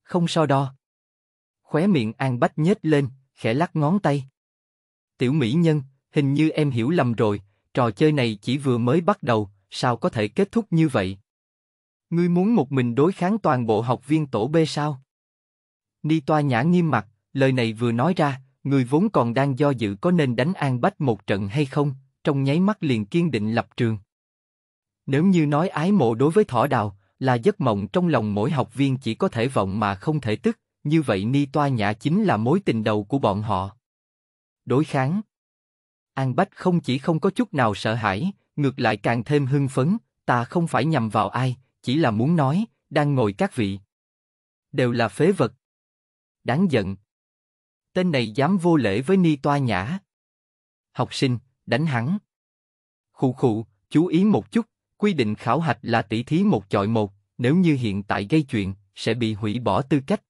A: Không so đo. Khóe miệng An Bách nhếch lên, khẽ lắc ngón tay. Tiểu mỹ nhân, hình như em hiểu lầm rồi, trò chơi này chỉ vừa mới bắt đầu, sao có thể kết thúc như vậy? Ngươi muốn một mình đối kháng toàn bộ học viên tổ B sao? Ni Toa Nhã nghiêm mặt, lời này vừa nói ra, người vốn còn đang do dự có nên đánh An Bách một trận hay không, trong nháy mắt liền kiên định lập trường. Nếu như nói ái mộ đối với thỏ đào, là giấc mộng trong lòng mỗi học viên chỉ có thể vọng mà không thể tức, như vậy Ni Toa Nhã chính là mối tình đầu của bọn họ. Đối kháng An Bách không chỉ không có chút nào sợ hãi, ngược lại càng thêm hưng phấn, ta không phải nhầm vào ai, chỉ là muốn nói, đang ngồi các vị. Đều là phế vật. Đáng giận. Tên này dám vô lễ với Ni Toa Nhã. Học sinh, đánh hắn. Khụ khụ, chú ý một chút, Quy định khảo hạch là tỷ thí một chọi một, nếu như hiện tại gây chuyện, sẽ bị hủy bỏ tư cách.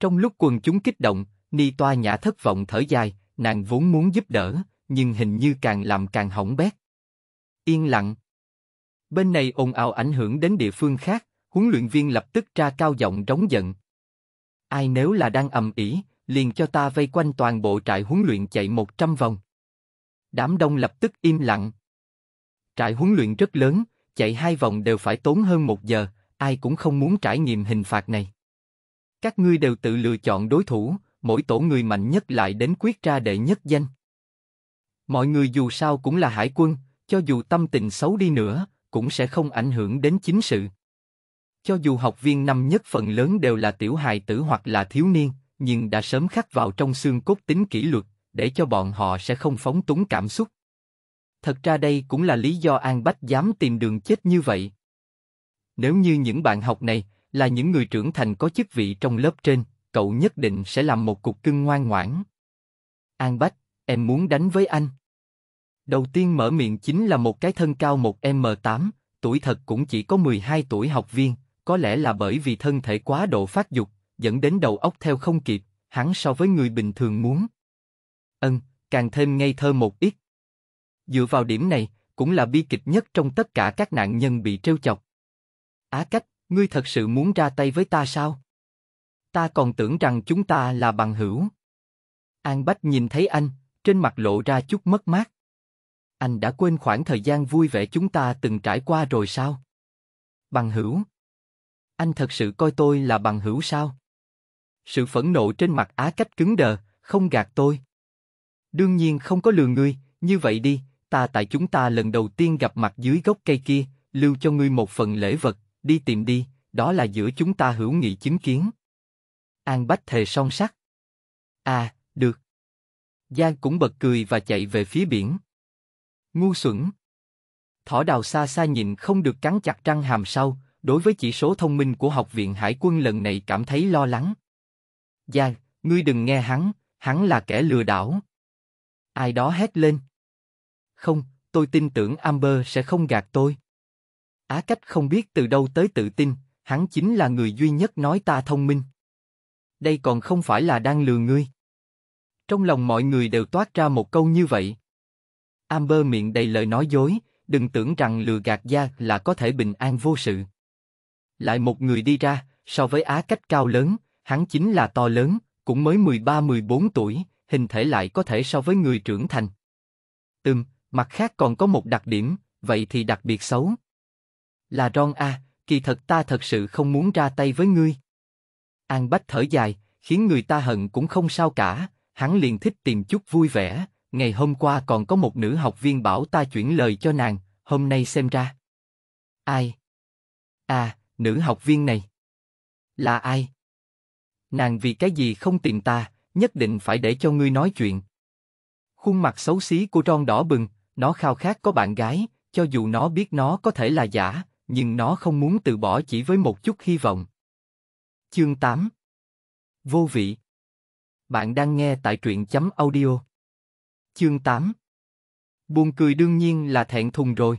A: Trong lúc quần chúng kích động, Ni Toa Nhã thất vọng thở dài, nàng vốn muốn giúp đỡ, nhưng hình như càng làm càng hỏng bét. Yên lặng. Bên này ồn ào ảnh hưởng đến địa phương khác, huấn luyện viên lập tức ra cao giọng trống giận. Ai nếu là đang ầm ĩ, liền cho ta vây quanh toàn bộ trại huấn luyện chạy 100 vòng. Đám đông lập tức im lặng. Trại huấn luyện rất lớn, chạy hai vòng đều phải tốn hơn một giờ, ai cũng không muốn trải nghiệm hình phạt này. Các ngươi đều tự lựa chọn đối thủ, mỗi tổ người mạnh nhất lại đến quyết ra đệ nhất danh. Mọi người dù sao cũng là hải quân, cho dù tâm tình xấu đi nữa, cũng sẽ không ảnh hưởng đến chính sự. Cho dù học viên năm nhất phần lớn đều là tiểu hài tử hoặc là thiếu niên, nhưng đã sớm khắc vào trong xương cốt tính kỷ luật, để cho bọn họ sẽ không phóng túng cảm xúc, Thật ra đây cũng là lý do An Bách dám tìm đường chết như vậy. Nếu như những bạn học này là những người trưởng thành có chức vị trong lớp trên, cậu nhất định sẽ làm một cục cưng ngoan ngoãn. An Bách, em muốn đánh với anh. Đầu tiên mở miệng chính là một cái thân cao 1m8, tuổi thật cũng chỉ có 12 tuổi học viên, có lẽ là bởi vì thân thể quá độ phát dục, dẫn đến đầu óc theo không kịp, hắn so với người bình thường muốn. Ân, càng thêm ngây thơ một ít. Dựa vào điểm này, cũng là bi kịch nhất trong tất cả các nạn nhân bị trêu chọc. Á cách, ngươi thật sự muốn ra tay với ta sao? Ta còn tưởng rằng chúng ta là bằng hữu. An Bách nhìn thấy anh, trên mặt lộ ra chút mất mát. Anh đã quên khoảng thời gian vui vẻ chúng ta từng trải qua rồi sao? Bằng hữu. Anh thật sự coi tôi là bằng hữu sao? Sự phẫn nộ trên mặt Á Cách cứng đờ, không gạt tôi. Đương nhiên không có lừa ngươi, như vậy đi, ta tại chúng ta lần đầu tiên gặp mặt dưới gốc cây kia, lưu cho ngươi một phần lễ vật, đi tìm đi, đó là giữa chúng ta hữu nghị chứng kiến. An Bách thề song sắc. À, được. Giang cũng bật cười và chạy về phía biển. Ngu xuẩn. Thỏ đào xa xa nhìn không được cắn chặt răng hàm sau, đối với chỉ số thông minh của học viện hải quân lần này cảm thấy lo lắng. Giang, ngươi đừng nghe hắn, hắn là kẻ lừa đảo. Ai đó hét lên. Không, tôi tin tưởng Amber sẽ không gạt tôi. Á cách không biết từ đâu tới tự tin, hắn chính là người duy nhất nói ta thông minh. Đây còn không phải là đang lừa ngươi. Trong lòng mọi người đều toát ra một câu như vậy. Amber miệng đầy lời nói dối, đừng tưởng rằng lừa gạt gia là có thể bình an vô sự. Lại một người đi ra, so với Á cách cao lớn, hắn chính là to lớn, cũng mới 13-14 tuổi, hình thể lại có thể so với người trưởng thành. Ừm, Mặt khác còn có một đặc điểm, vậy thì đặc biệt xấu. Là Ron A, kỳ thật ta thật sự không muốn ra tay với ngươi. An Bách thở dài, khiến người ta hận cũng không sao cả, hắn liền thích tìm chút vui vẻ. Ngày hôm qua còn có một nữ học viên bảo ta chuyển lời cho nàng, hôm nay xem ra. Ai? À, nữ học viên này. Là ai? Nàng vì cái gì không tìm ta, nhất định phải để cho ngươi nói chuyện. Khuôn mặt xấu xí của Ron đỏ bừng, nó khao khát có bạn gái, cho dù nó biết nó có thể là giả, nhưng nó không muốn từ bỏ chỉ với một chút hy vọng. Chương 8 Vô vị Bạn đang nghe tại truyện chấm audio. Chương 8 Buồn cười đương nhiên là thẹn thùng rồi.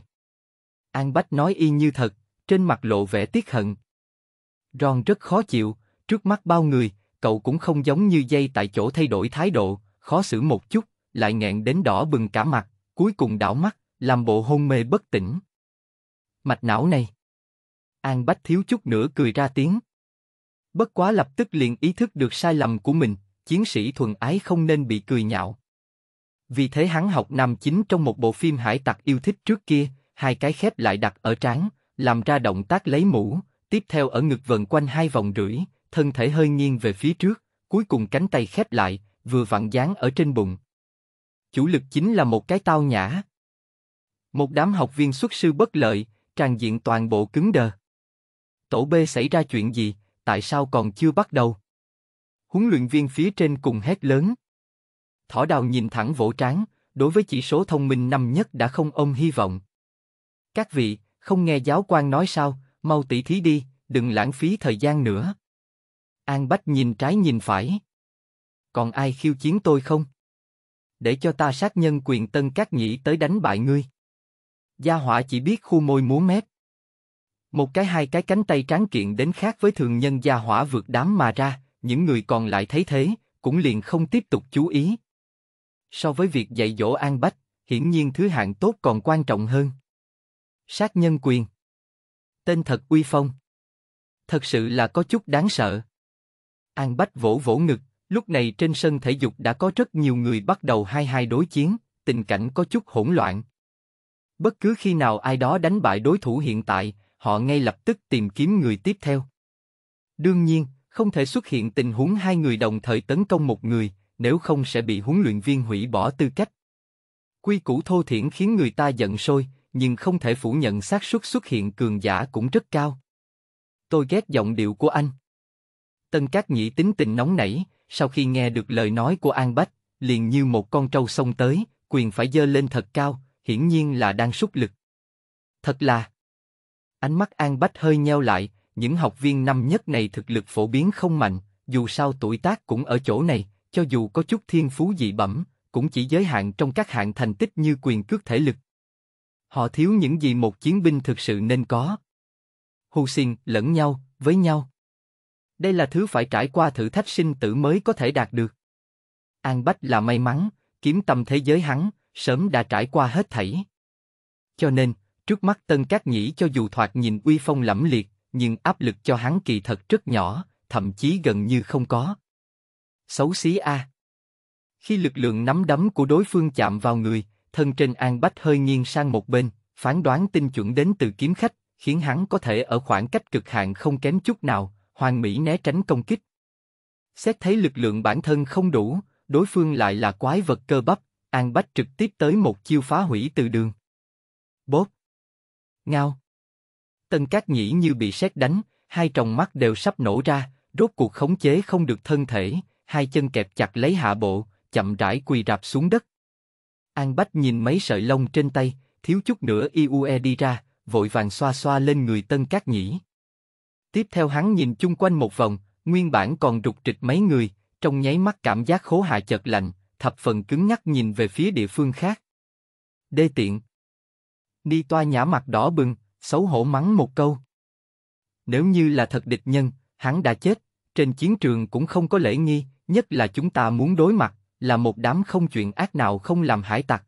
A: An Bách nói y như thật, trên mặt lộ vẻ tiếc hận. Ron rất khó chịu, trước mắt bao người, cậu cũng không giống như dây tại chỗ thay đổi thái độ, khó xử một chút, lại nghẹn đến đỏ bừng cả mặt cuối cùng đảo mắt, làm bộ hôn mê bất tỉnh. Mạch não này. An Bách thiếu chút nữa cười ra tiếng. Bất quá lập tức liền ý thức được sai lầm của mình, chiến sĩ thuần ái không nên bị cười nhạo. Vì thế hắn học nam chính trong một bộ phim hải tặc yêu thích trước kia, hai cái khép lại đặt ở trán, làm ra động tác lấy mũ, tiếp theo ở ngực vần quanh hai vòng rưỡi, thân thể hơi nghiêng về phía trước, cuối cùng cánh tay khép lại, vừa vặn dán ở trên bụng, chủ lực chính là một cái tao nhã. Một đám học viên xuất sư bất lợi, tràn diện toàn bộ cứng đờ. Tổ B xảy ra chuyện gì, tại sao còn chưa bắt đầu? Huấn luyện viên phía trên cùng hét lớn. Thỏ đào nhìn thẳng vỗ trán, đối với chỉ số thông minh năm nhất đã không ôm hy vọng. Các vị, không nghe giáo quan nói sao, mau tỉ thí đi, đừng lãng phí thời gian nữa. An Bách nhìn trái nhìn phải. Còn ai khiêu chiến tôi không? để cho ta sát nhân quyền tân các nhĩ tới đánh bại ngươi. Gia hỏa chỉ biết khu môi múa mép. Một cái hai cái cánh tay tráng kiện đến khác với thường nhân gia hỏa vượt đám mà ra, những người còn lại thấy thế, cũng liền không tiếp tục chú ý. So với việc dạy dỗ an bách, hiển nhiên thứ hạng tốt còn quan trọng hơn. Sát nhân quyền Tên thật uy phong Thật sự là có chút đáng sợ. An Bách vỗ vỗ ngực, Lúc này trên sân thể dục đã có rất nhiều người bắt đầu hai hai đối chiến, tình cảnh có chút hỗn loạn. Bất cứ khi nào ai đó đánh bại đối thủ hiện tại, họ ngay lập tức tìm kiếm người tiếp theo. Đương nhiên, không thể xuất hiện tình huống hai người đồng thời tấn công một người, nếu không sẽ bị huấn luyện viên hủy bỏ tư cách. Quy củ thô thiển khiến người ta giận sôi, nhưng không thể phủ nhận xác suất xuất hiện cường giả cũng rất cao. Tôi ghét giọng điệu của anh. Tân Cát Nhĩ tính tình nóng nảy, sau khi nghe được lời nói của An Bách, liền như một con trâu sông tới, quyền phải dơ lên thật cao, hiển nhiên là đang súc lực. Thật là... Ánh mắt An Bách hơi nheo lại, những học viên năm nhất này thực lực phổ biến không mạnh, dù sao tuổi tác cũng ở chỗ này, cho dù có chút thiên phú dị bẩm, cũng chỉ giới hạn trong các hạng thành tích như quyền cước thể lực. Họ thiếu những gì một chiến binh thực sự nên có. Hù xin lẫn nhau, với nhau. Đây là thứ phải trải qua thử thách sinh tử mới có thể đạt được. An Bách là may mắn, kiếm tầm thế giới hắn, sớm đã trải qua hết thảy. Cho nên, trước mắt Tân Cát Nhĩ cho dù thoạt nhìn uy phong lẫm liệt, nhưng áp lực cho hắn kỳ thật rất nhỏ, thậm chí gần như không có. Xấu xí a. À. Khi lực lượng nắm đấm của đối phương chạm vào người, thân trên An Bách hơi nghiêng sang một bên, phán đoán tinh chuẩn đến từ kiếm khách, khiến hắn có thể ở khoảng cách cực hạn không kém chút nào, Hoàng Mỹ né tránh công kích. Xét thấy lực lượng bản thân không đủ, đối phương lại là quái vật cơ bắp, An Bách trực tiếp tới một chiêu phá hủy từ đường. Bốp! Ngao! Tân Cát Nhĩ như bị sét đánh, hai tròng mắt đều sắp nổ ra, rốt cuộc khống chế không được thân thể, hai chân kẹp chặt lấy hạ bộ, chậm rãi quỳ rạp xuống đất. An Bách nhìn mấy sợi lông trên tay, thiếu chút nữa IUE đi ra, vội vàng xoa xoa lên người Tân Cát Nhĩ. Tiếp theo hắn nhìn chung quanh một vòng, nguyên bản còn rục trịch mấy người, trong nháy mắt cảm giác khố hạ chợt lạnh, thập phần cứng nhắc nhìn về phía địa phương khác. Đê tiện. Ni toa nhã mặt đỏ bừng, xấu hổ mắng một câu. Nếu như là thật địch nhân, hắn đã chết, trên chiến trường cũng không có lễ nghi, nhất là chúng ta muốn đối mặt, là một đám không chuyện ác nào không làm hải tặc.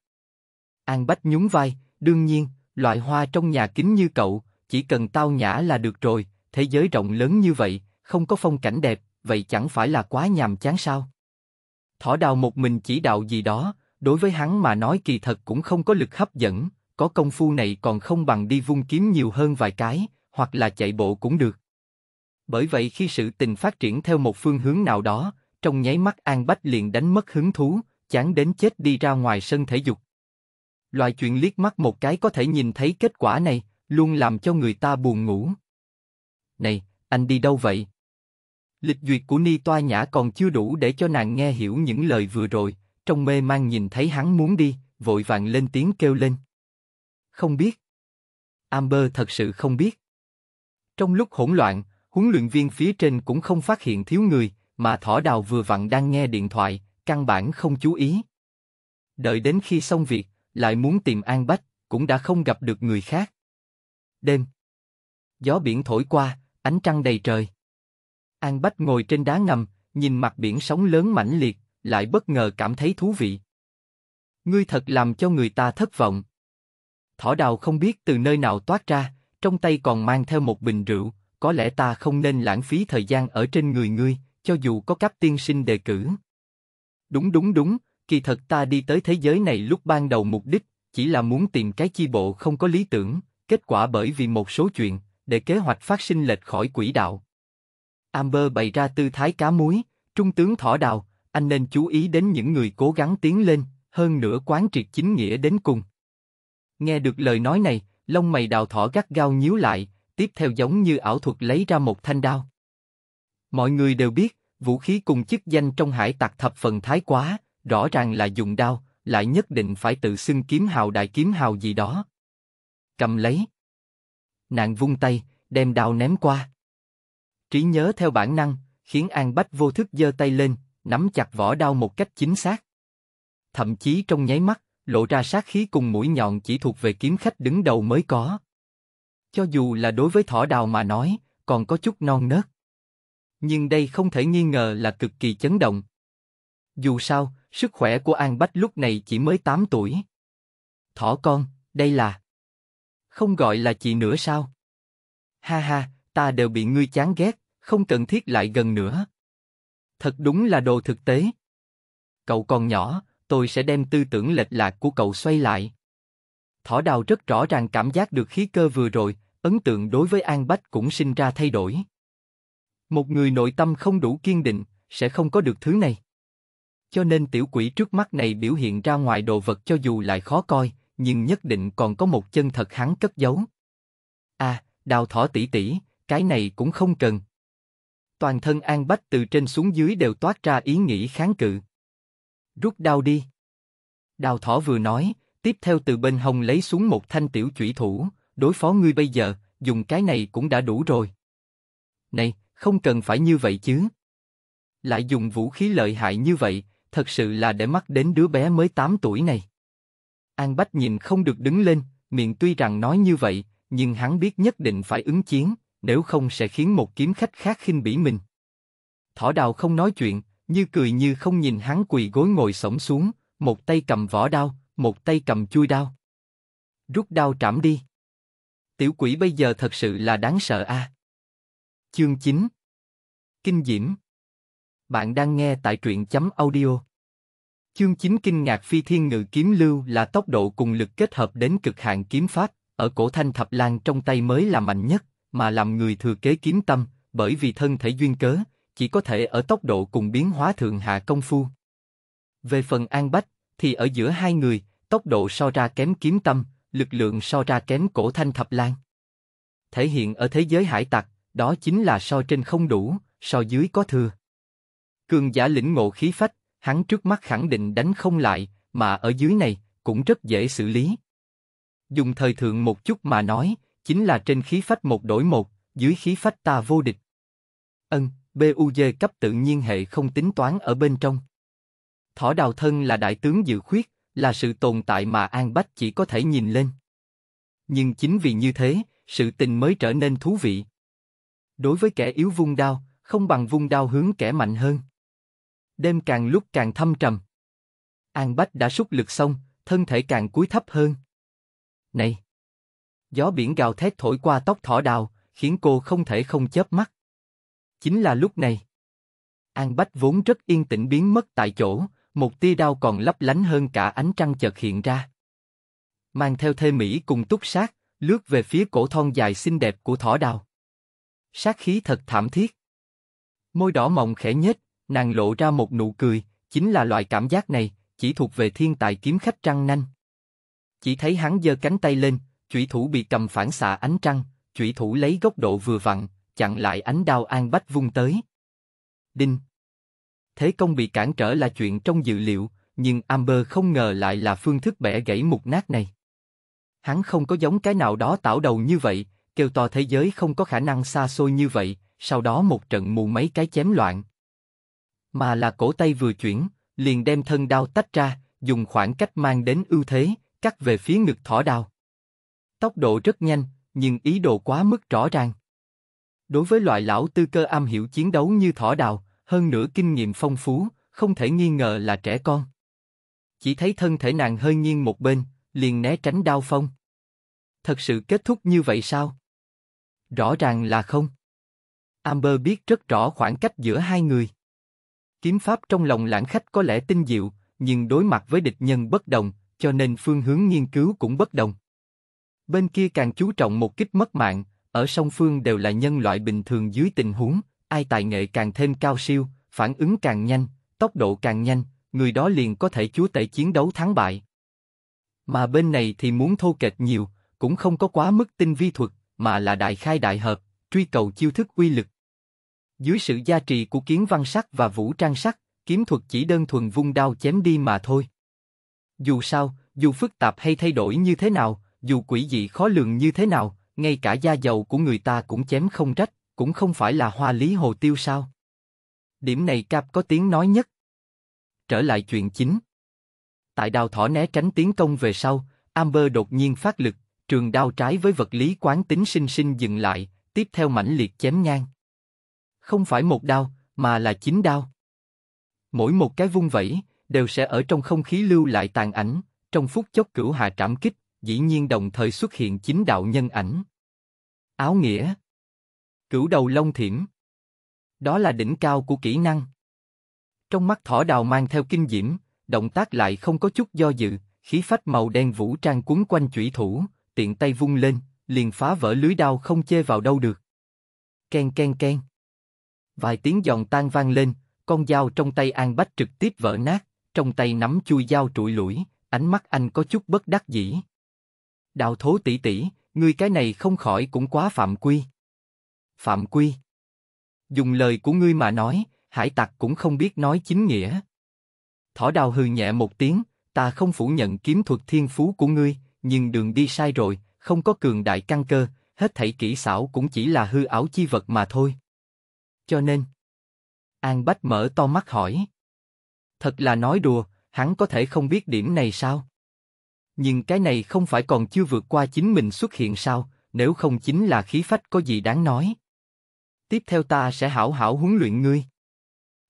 A: An Bách nhún vai, đương nhiên, loại hoa trong nhà kính như cậu, chỉ cần tao nhã là được rồi, thế giới rộng lớn như vậy, không có phong cảnh đẹp, vậy chẳng phải là quá nhàm chán sao? Thỏ đào một mình chỉ đạo gì đó, đối với hắn mà nói kỳ thật cũng không có lực hấp dẫn, có công phu này còn không bằng đi vung kiếm nhiều hơn vài cái, hoặc là chạy bộ cũng được. Bởi vậy khi sự tình phát triển theo một phương hướng nào đó, trong nháy mắt An Bách liền đánh mất hứng thú, chán đến chết đi ra ngoài sân thể dục. Loại chuyện liếc mắt một cái có thể nhìn thấy kết quả này, luôn làm cho người ta buồn ngủ này, anh đi đâu vậy? Lịch duyệt của Ni Toa Nhã còn chưa đủ để cho nàng nghe hiểu những lời vừa rồi, trong mê mang nhìn thấy hắn muốn đi, vội vàng lên tiếng kêu lên. Không biết. Amber thật sự không biết. Trong lúc hỗn loạn, huấn luyện viên phía trên cũng không phát hiện thiếu người, mà thỏ đào vừa vặn đang nghe điện thoại, căn bản không chú ý. Đợi đến khi xong việc, lại muốn tìm An Bách, cũng đã không gặp được người khác. Đêm. Gió biển thổi qua, ánh trăng đầy trời. An Bách ngồi trên đá ngầm, nhìn mặt biển sóng lớn mãnh liệt, lại bất ngờ cảm thấy thú vị. Ngươi thật làm cho người ta thất vọng. Thỏ đào không biết từ nơi nào toát ra, trong tay còn mang theo một bình rượu, có lẽ ta không nên lãng phí thời gian ở trên người ngươi, cho dù có cấp tiên sinh đề cử. Đúng đúng đúng, kỳ thật ta đi tới thế giới này lúc ban đầu mục đích, chỉ là muốn tìm cái chi bộ không có lý tưởng, kết quả bởi vì một số chuyện, để kế hoạch phát sinh lệch khỏi quỹ đạo. Amber bày ra tư thái cá muối, trung tướng thỏ đào, anh nên chú ý đến những người cố gắng tiến lên, hơn nữa quán triệt chính nghĩa đến cùng. Nghe được lời nói này, lông mày đào thỏ gắt gao nhíu lại, tiếp theo giống như ảo thuật lấy ra một thanh đao. Mọi người đều biết, vũ khí cùng chức danh trong hải tặc thập phần thái quá, rõ ràng là dùng đao, lại nhất định phải tự xưng kiếm hào đại kiếm hào gì đó. Cầm lấy. Nàng vung tay, đem đao ném qua. Trí nhớ theo bản năng, khiến An Bách vô thức giơ tay lên, nắm chặt vỏ đao một cách chính xác. Thậm chí trong nháy mắt, lộ ra sát khí cùng mũi nhọn chỉ thuộc về kiếm khách đứng đầu mới có. Cho dù là đối với thỏ đào mà nói, còn có chút non nớt. Nhưng đây không thể nghi ngờ là cực kỳ chấn động. Dù sao, sức khỏe của An Bách lúc này chỉ mới 8 tuổi. Thỏ con, đây là không gọi là chị nữa sao? Ha ha, ta đều bị ngươi chán ghét, không cần thiết lại gần nữa. Thật đúng là đồ thực tế. Cậu còn nhỏ, tôi sẽ đem tư tưởng lệch lạc của cậu xoay lại. Thỏ đào rất rõ ràng cảm giác được khí cơ vừa rồi, ấn tượng đối với An Bách cũng sinh ra thay đổi. Một người nội tâm không đủ kiên định, sẽ không có được thứ này. Cho nên tiểu quỷ trước mắt này biểu hiện ra ngoài đồ vật cho dù lại khó coi, nhưng nhất định còn có một chân thật hắn cất giấu. À, đào thỏ tỷ tỷ, cái này cũng không cần. Toàn thân An Bách từ trên xuống dưới đều toát ra ý nghĩ kháng cự. Rút đao đi. Đào thỏ vừa nói, tiếp theo từ bên hồng lấy xuống một thanh tiểu chủy thủ, đối phó ngươi bây giờ, dùng cái này cũng đã đủ rồi. Này, không cần phải như vậy chứ. Lại dùng vũ khí lợi hại như vậy, thật sự là để mắt đến đứa bé mới 8 tuổi này. An Bách nhìn không được đứng lên, miệng tuy rằng nói như vậy, nhưng hắn biết nhất định phải ứng chiến, nếu không sẽ khiến một kiếm khách khác khinh bỉ mình. Thỏ đào không nói chuyện, như cười như không nhìn hắn quỳ gối ngồi sổng xuống, một tay cầm vỏ đao, một tay cầm chui đao. Rút đao trảm đi. Tiểu quỷ bây giờ thật sự là đáng sợ a. À? Chương 9 Kinh Diễm Bạn đang nghe tại truyện chấm audio Chương 9 kinh ngạc phi thiên ngự kiếm lưu là tốc độ cùng lực kết hợp đến cực hạn kiếm pháp, ở cổ thanh thập lang trong tay mới là mạnh nhất, mà làm người thừa kế kiếm tâm, bởi vì thân thể duyên cớ, chỉ có thể ở tốc độ cùng biến hóa thượng hạ công phu. Về phần An Bách, thì ở giữa hai người, tốc độ so ra kém kiếm tâm, lực lượng so ra kém cổ thanh thập lang Thể hiện ở thế giới hải tặc, đó chính là so trên không đủ, so dưới có thừa. Cường giả lĩnh ngộ khí phách, hắn trước mắt khẳng định đánh không lại, mà ở dưới này cũng rất dễ xử lý. Dùng thời thượng một chút mà nói, chính là trên khí phách một đổi một, dưới khí phách ta vô địch. Ân, BUJ cấp tự nhiên hệ không tính toán ở bên trong. Thỏ đào thân là đại tướng dự khuyết, là sự tồn tại mà An Bách chỉ có thể nhìn lên. Nhưng chính vì như thế, sự tình mới trở nên thú vị. Đối với kẻ yếu vung đao, không bằng vung đao hướng kẻ mạnh hơn đêm càng lúc càng thâm trầm. An Bách đã sút lực xong, thân thể càng cúi thấp hơn. Này! Gió biển gào thét thổi qua tóc thỏ đào, khiến cô không thể không chớp mắt. Chính là lúc này. An Bách vốn rất yên tĩnh biến mất tại chỗ, một tia đau còn lấp lánh hơn cả ánh trăng chợt hiện ra. Mang theo thê mỹ cùng túc sát, lướt về phía cổ thon dài xinh đẹp của thỏ đào. Sát khí thật thảm thiết. Môi đỏ mọng khẽ nhếch, nàng lộ ra một nụ cười, chính là loại cảm giác này, chỉ thuộc về thiên tài kiếm khách trăng nanh. Chỉ thấy hắn giơ cánh tay lên, chủy thủ bị cầm phản xạ ánh trăng, chủy thủ lấy góc độ vừa vặn, chặn lại ánh đao an bách vung tới. Đinh. Thế công bị cản trở là chuyện trong dự liệu, nhưng Amber không ngờ lại là phương thức bẻ gãy mục nát này. Hắn không có giống cái nào đó tạo đầu như vậy, kêu to thế giới không có khả năng xa xôi như vậy, sau đó một trận mù mấy cái chém loạn, mà là cổ tay vừa chuyển, liền đem thân đao tách ra, dùng khoảng cách mang đến ưu thế, cắt về phía ngực thỏ đao. Tốc độ rất nhanh, nhưng ý đồ quá mức rõ ràng. Đối với loại lão tư cơ am hiểu chiến đấu như thỏ đào, hơn nữa kinh nghiệm phong phú, không thể nghi ngờ là trẻ con. Chỉ thấy thân thể nàng hơi nghiêng một bên, liền né tránh đao phong. Thật sự kết thúc như vậy sao? Rõ ràng là không. Amber biết rất rõ khoảng cách giữa hai người. Kiếm pháp trong lòng lãng khách có lẽ tinh diệu, nhưng đối mặt với địch nhân bất đồng, cho nên phương hướng nghiên cứu cũng bất đồng. Bên kia càng chú trọng một kích mất mạng, ở song phương đều là nhân loại bình thường dưới tình huống, ai tài nghệ càng thêm cao siêu, phản ứng càng nhanh, tốc độ càng nhanh, người đó liền có thể chúa tể chiến đấu thắng bại. Mà bên này thì muốn thô kệch nhiều, cũng không có quá mức tinh vi thuật, mà là đại khai đại hợp, truy cầu chiêu thức uy lực. Dưới sự gia trì của kiến văn sắc và vũ trang sắc, kiếm thuật chỉ đơn thuần vung đao chém đi mà thôi. Dù sao, dù phức tạp hay thay đổi như thế nào, dù quỷ dị khó lường như thế nào, ngay cả da dầu của người ta cũng chém không rách, cũng không phải là hoa lý hồ tiêu sao. Điểm này Cap có tiếng nói nhất. Trở lại chuyện chính. Tại đào thỏ né tránh tiến công về sau, Amber đột nhiên phát lực, trường đao trái với vật lý quán tính sinh sinh dừng lại, tiếp theo mãnh liệt chém ngang không phải một đao, mà là chín đao. Mỗi một cái vung vẩy, đều sẽ ở trong không khí lưu lại tàn ảnh, trong phút chốc cửu hà trảm kích, dĩ nhiên đồng thời xuất hiện chín đạo nhân ảnh. Áo nghĩa Cửu đầu long thiểm Đó là đỉnh cao của kỹ năng. Trong mắt thỏ đào mang theo kinh diễm, động tác lại không có chút do dự, khí phách màu đen vũ trang cuốn quanh chủy thủ, tiện tay vung lên, liền phá vỡ lưới đao không chê vào đâu được. Ken ken ken. Vài tiếng giòn tan vang lên, con dao trong tay An Bách trực tiếp vỡ nát, trong tay nắm chui dao trụi lũi, ánh mắt anh có chút bất đắc dĩ. Đào thố tỷ tỷ, ngươi cái này không khỏi cũng quá phạm quy. Phạm quy. Dùng lời của ngươi mà nói, hải tặc cũng không biết nói chính nghĩa. Thỏ đào hừ nhẹ một tiếng, ta không phủ nhận kiếm thuật thiên phú của ngươi, nhưng đường đi sai rồi, không có cường đại căn cơ, hết thảy kỹ xảo cũng chỉ là hư ảo chi vật mà thôi cho nên. An Bách mở to mắt hỏi. Thật là nói đùa, hắn có thể không biết điểm này sao? Nhưng cái này không phải còn chưa vượt qua chính mình xuất hiện sao, nếu không chính là khí phách có gì đáng nói. Tiếp theo ta sẽ hảo hảo huấn luyện ngươi.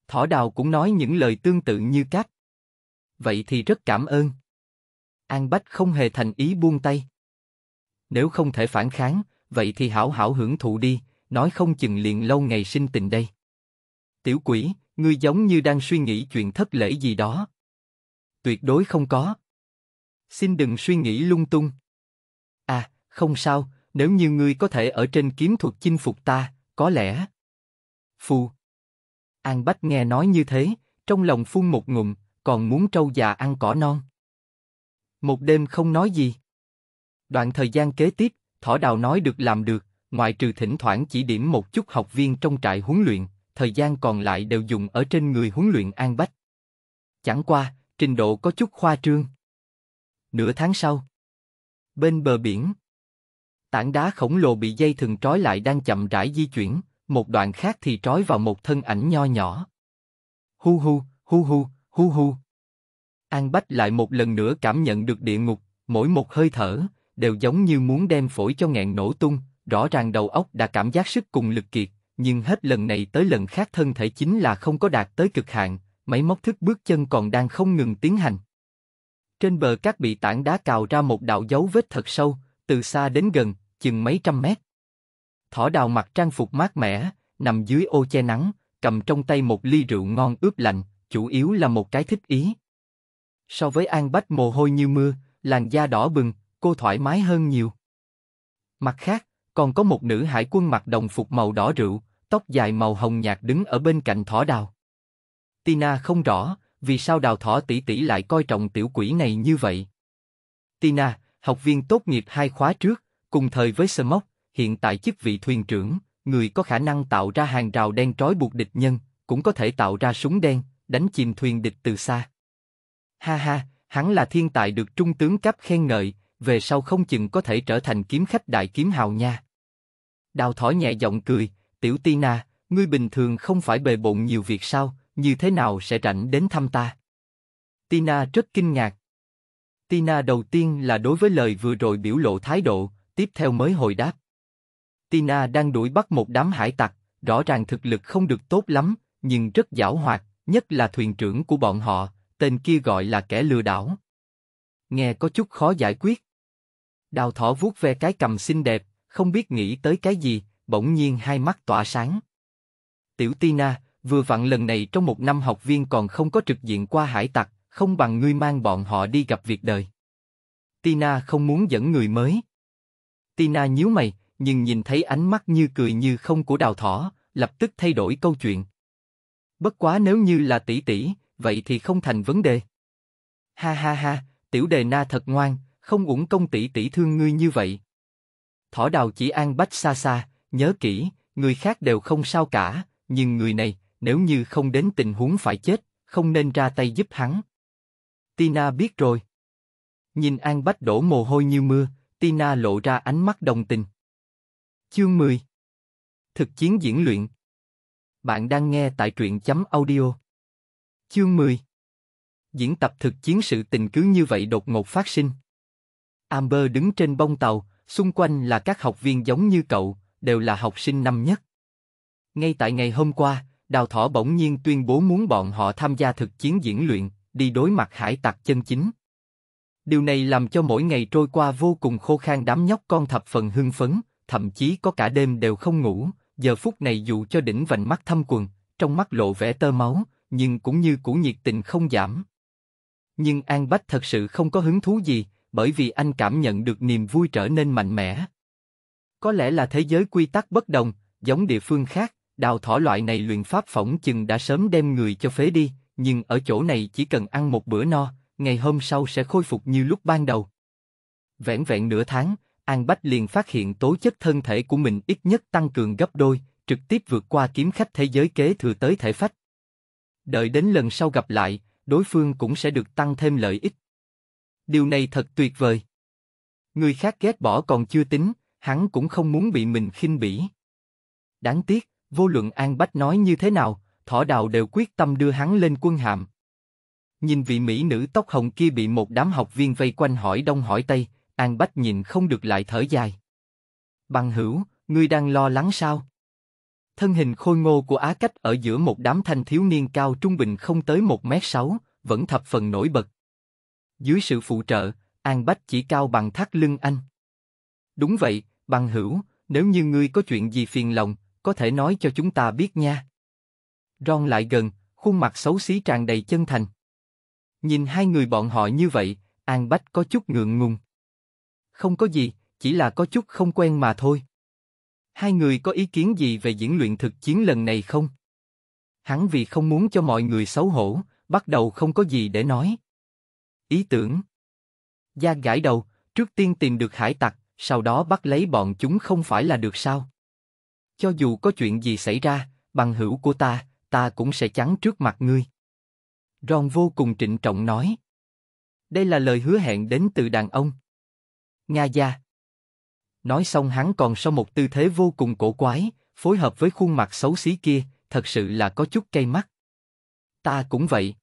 A: Thỏ đào cũng nói những lời tương tự như các. Vậy thì rất cảm ơn. An Bách không hề thành ý buông tay. Nếu không thể phản kháng, vậy thì hảo hảo hưởng thụ đi, nói không chừng liền lâu ngày sinh tình đây. Tiểu quỷ, ngươi giống như đang suy nghĩ chuyện thất lễ gì đó. Tuyệt đối không có. Xin đừng suy nghĩ lung tung. À, không sao, nếu như ngươi có thể ở trên kiếm thuật chinh phục ta, có lẽ. Phù. An Bách nghe nói như thế, trong lòng phun một ngụm, còn muốn trâu già ăn cỏ non. Một đêm không nói gì. Đoạn thời gian kế tiếp, Thỏ Đào nói được làm được ngoại trừ thỉnh thoảng chỉ điểm một chút học viên trong trại huấn luyện, thời gian còn lại đều dùng ở trên người huấn luyện An Bách. Chẳng qua, trình độ có chút khoa trương. Nửa tháng sau, bên bờ biển, tảng đá khổng lồ bị dây thừng trói lại đang chậm rãi di chuyển, một đoạn khác thì trói vào một thân ảnh nho nhỏ. Hu hu, hu hu, hu hu. An Bách lại một lần nữa cảm nhận được địa ngục, mỗi một hơi thở, đều giống như muốn đem phổi cho ngàn nổ tung, Rõ ràng đầu óc đã cảm giác sức cùng lực kiệt, nhưng hết lần này tới lần khác thân thể chính là không có đạt tới cực hạn, máy móc thức bước chân còn đang không ngừng tiến hành. Trên bờ cát bị tảng đá cào ra một đạo dấu vết thật sâu, từ xa đến gần, chừng mấy trăm mét. Thỏ đào mặc trang phục mát mẻ, nằm dưới ô che nắng, cầm trong tay một ly rượu ngon ướp lạnh, chủ yếu là một cái thích ý. So với An Bách mồ hôi như mưa, làn da đỏ bừng, cô thoải mái hơn nhiều. Mặt khác, còn có một nữ hải quân mặc đồng phục màu đỏ rượu, tóc dài màu hồng nhạt đứng ở bên cạnh thỏ đào. Tina không rõ, vì sao đào thỏ tỷ tỷ lại coi trọng tiểu quỷ này như vậy. Tina, học viên tốt nghiệp hai khóa trước, cùng thời với Smok, hiện tại chức vị thuyền trưởng, người có khả năng tạo ra hàng rào đen trói buộc địch nhân, cũng có thể tạo ra súng đen, đánh chìm thuyền địch từ xa. Ha ha, hắn là thiên tài được trung tướng cấp khen ngợi, về sau không chừng có thể trở thành kiếm khách đại kiếm hào nha. Đào thỏ nhẹ giọng cười, tiểu Tina, ngươi bình thường không phải bề bộn nhiều việc sao, như thế nào sẽ rảnh đến thăm ta? Tina rất kinh ngạc. Tina đầu tiên là đối với lời vừa rồi biểu lộ thái độ, tiếp theo mới hồi đáp. Tina đang đuổi bắt một đám hải tặc, rõ ràng thực lực không được tốt lắm, nhưng rất giảo hoạt, nhất là thuyền trưởng của bọn họ, tên kia gọi là kẻ lừa đảo. Nghe có chút khó giải quyết. Đào thỏ vuốt ve cái cầm xinh đẹp, không biết nghĩ tới cái gì, bỗng nhiên hai mắt tỏa sáng. Tiểu Tina, vừa vặn lần này trong một năm học viên còn không có trực diện qua hải tặc, không bằng ngươi mang bọn họ đi gặp việc đời. Tina không muốn dẫn người mới. Tina nhíu mày, nhưng nhìn thấy ánh mắt như cười như không của đào thỏ, lập tức thay đổi câu chuyện. Bất quá nếu như là tỷ tỷ, vậy thì không thành vấn đề. Ha ha ha, tiểu đề na thật ngoan, không uổng công tỷ tỷ thương ngươi như vậy. Thỏ đào chỉ an bách xa xa, nhớ kỹ, người khác đều không sao cả, nhưng người này, nếu như không đến tình huống phải chết, không nên ra tay giúp hắn. Tina biết rồi. Nhìn An Bách đổ mồ hôi như mưa, Tina lộ ra ánh mắt đồng tình. Chương 10 Thực chiến diễn luyện Bạn đang nghe tại truyện chấm audio. Chương 10 Diễn tập thực chiến sự tình cứ như vậy đột ngột phát sinh. Amber đứng trên bông tàu, Xung quanh là các học viên giống như cậu, đều là học sinh năm nhất. Ngay tại ngày hôm qua, Đào Thỏ bỗng nhiên tuyên bố muốn bọn họ tham gia thực chiến diễn luyện, đi đối mặt hải tặc chân chính. Điều này làm cho mỗi ngày trôi qua vô cùng khô khan đám nhóc con thập phần hưng phấn, thậm chí có cả đêm đều không ngủ. Giờ phút này dù cho đỉnh vành mắt thâm quần, trong mắt lộ vẻ tơ máu, nhưng cũng như cũ nhiệt tình không giảm. Nhưng An Bách thật sự không có hứng thú gì, bởi vì anh cảm nhận được niềm vui trở nên mạnh mẽ. Có lẽ là thế giới quy tắc bất đồng, giống địa phương khác, đào thỏ loại này luyện pháp phỏng chừng đã sớm đem người cho phế đi, nhưng ở chỗ này chỉ cần ăn một bữa no, ngày hôm sau sẽ khôi phục như lúc ban đầu. Vẹn vẹn nửa tháng, An Bách liền phát hiện tố chất thân thể của mình ít nhất tăng cường gấp đôi, trực tiếp vượt qua kiếm khách thế giới kế thừa tới thể phách. Đợi đến lần sau gặp lại, đối phương cũng sẽ được tăng thêm lợi ích điều này thật tuyệt vời. Người khác ghét bỏ còn chưa tính, hắn cũng không muốn bị mình khinh bỉ. Đáng tiếc, vô luận An Bách nói như thế nào, thỏ đào đều quyết tâm đưa hắn lên quân hàm. Nhìn vị mỹ nữ tóc hồng kia bị một đám học viên vây quanh hỏi đông hỏi tây, An Bách nhìn không được lại thở dài. Bằng hữu, ngươi đang lo lắng sao? Thân hình khôi ngô của Á Cách ở giữa một đám thanh thiếu niên cao trung bình không tới 1 mét 6, vẫn thập phần nổi bật. Dưới sự phụ trợ, An Bách chỉ cao bằng thắt lưng anh. Đúng vậy, bằng hữu, nếu như ngươi có chuyện gì phiền lòng, có thể nói cho chúng ta biết nha. Ron lại gần, khuôn mặt xấu xí tràn đầy chân thành. Nhìn hai người bọn họ như vậy, An Bách có chút ngượng ngùng. Không có gì, chỉ là có chút không quen mà thôi. Hai người có ý kiến gì về diễn luyện thực chiến lần này không? Hắn vì không muốn cho mọi người xấu hổ, bắt đầu không có gì để nói ý tưởng. Gia gãi đầu, trước tiên tìm được hải tặc, sau đó bắt lấy bọn chúng không phải là được sao? Cho dù có chuyện gì xảy ra, bằng hữu của ta, ta cũng sẽ chắn trước mặt ngươi. Ron vô cùng trịnh trọng nói. Đây là lời hứa hẹn đến từ đàn ông. Nga gia. Nói xong hắn còn sau một tư thế vô cùng cổ quái, phối hợp với khuôn mặt xấu xí kia, thật sự là có chút cay mắt. Ta cũng vậy.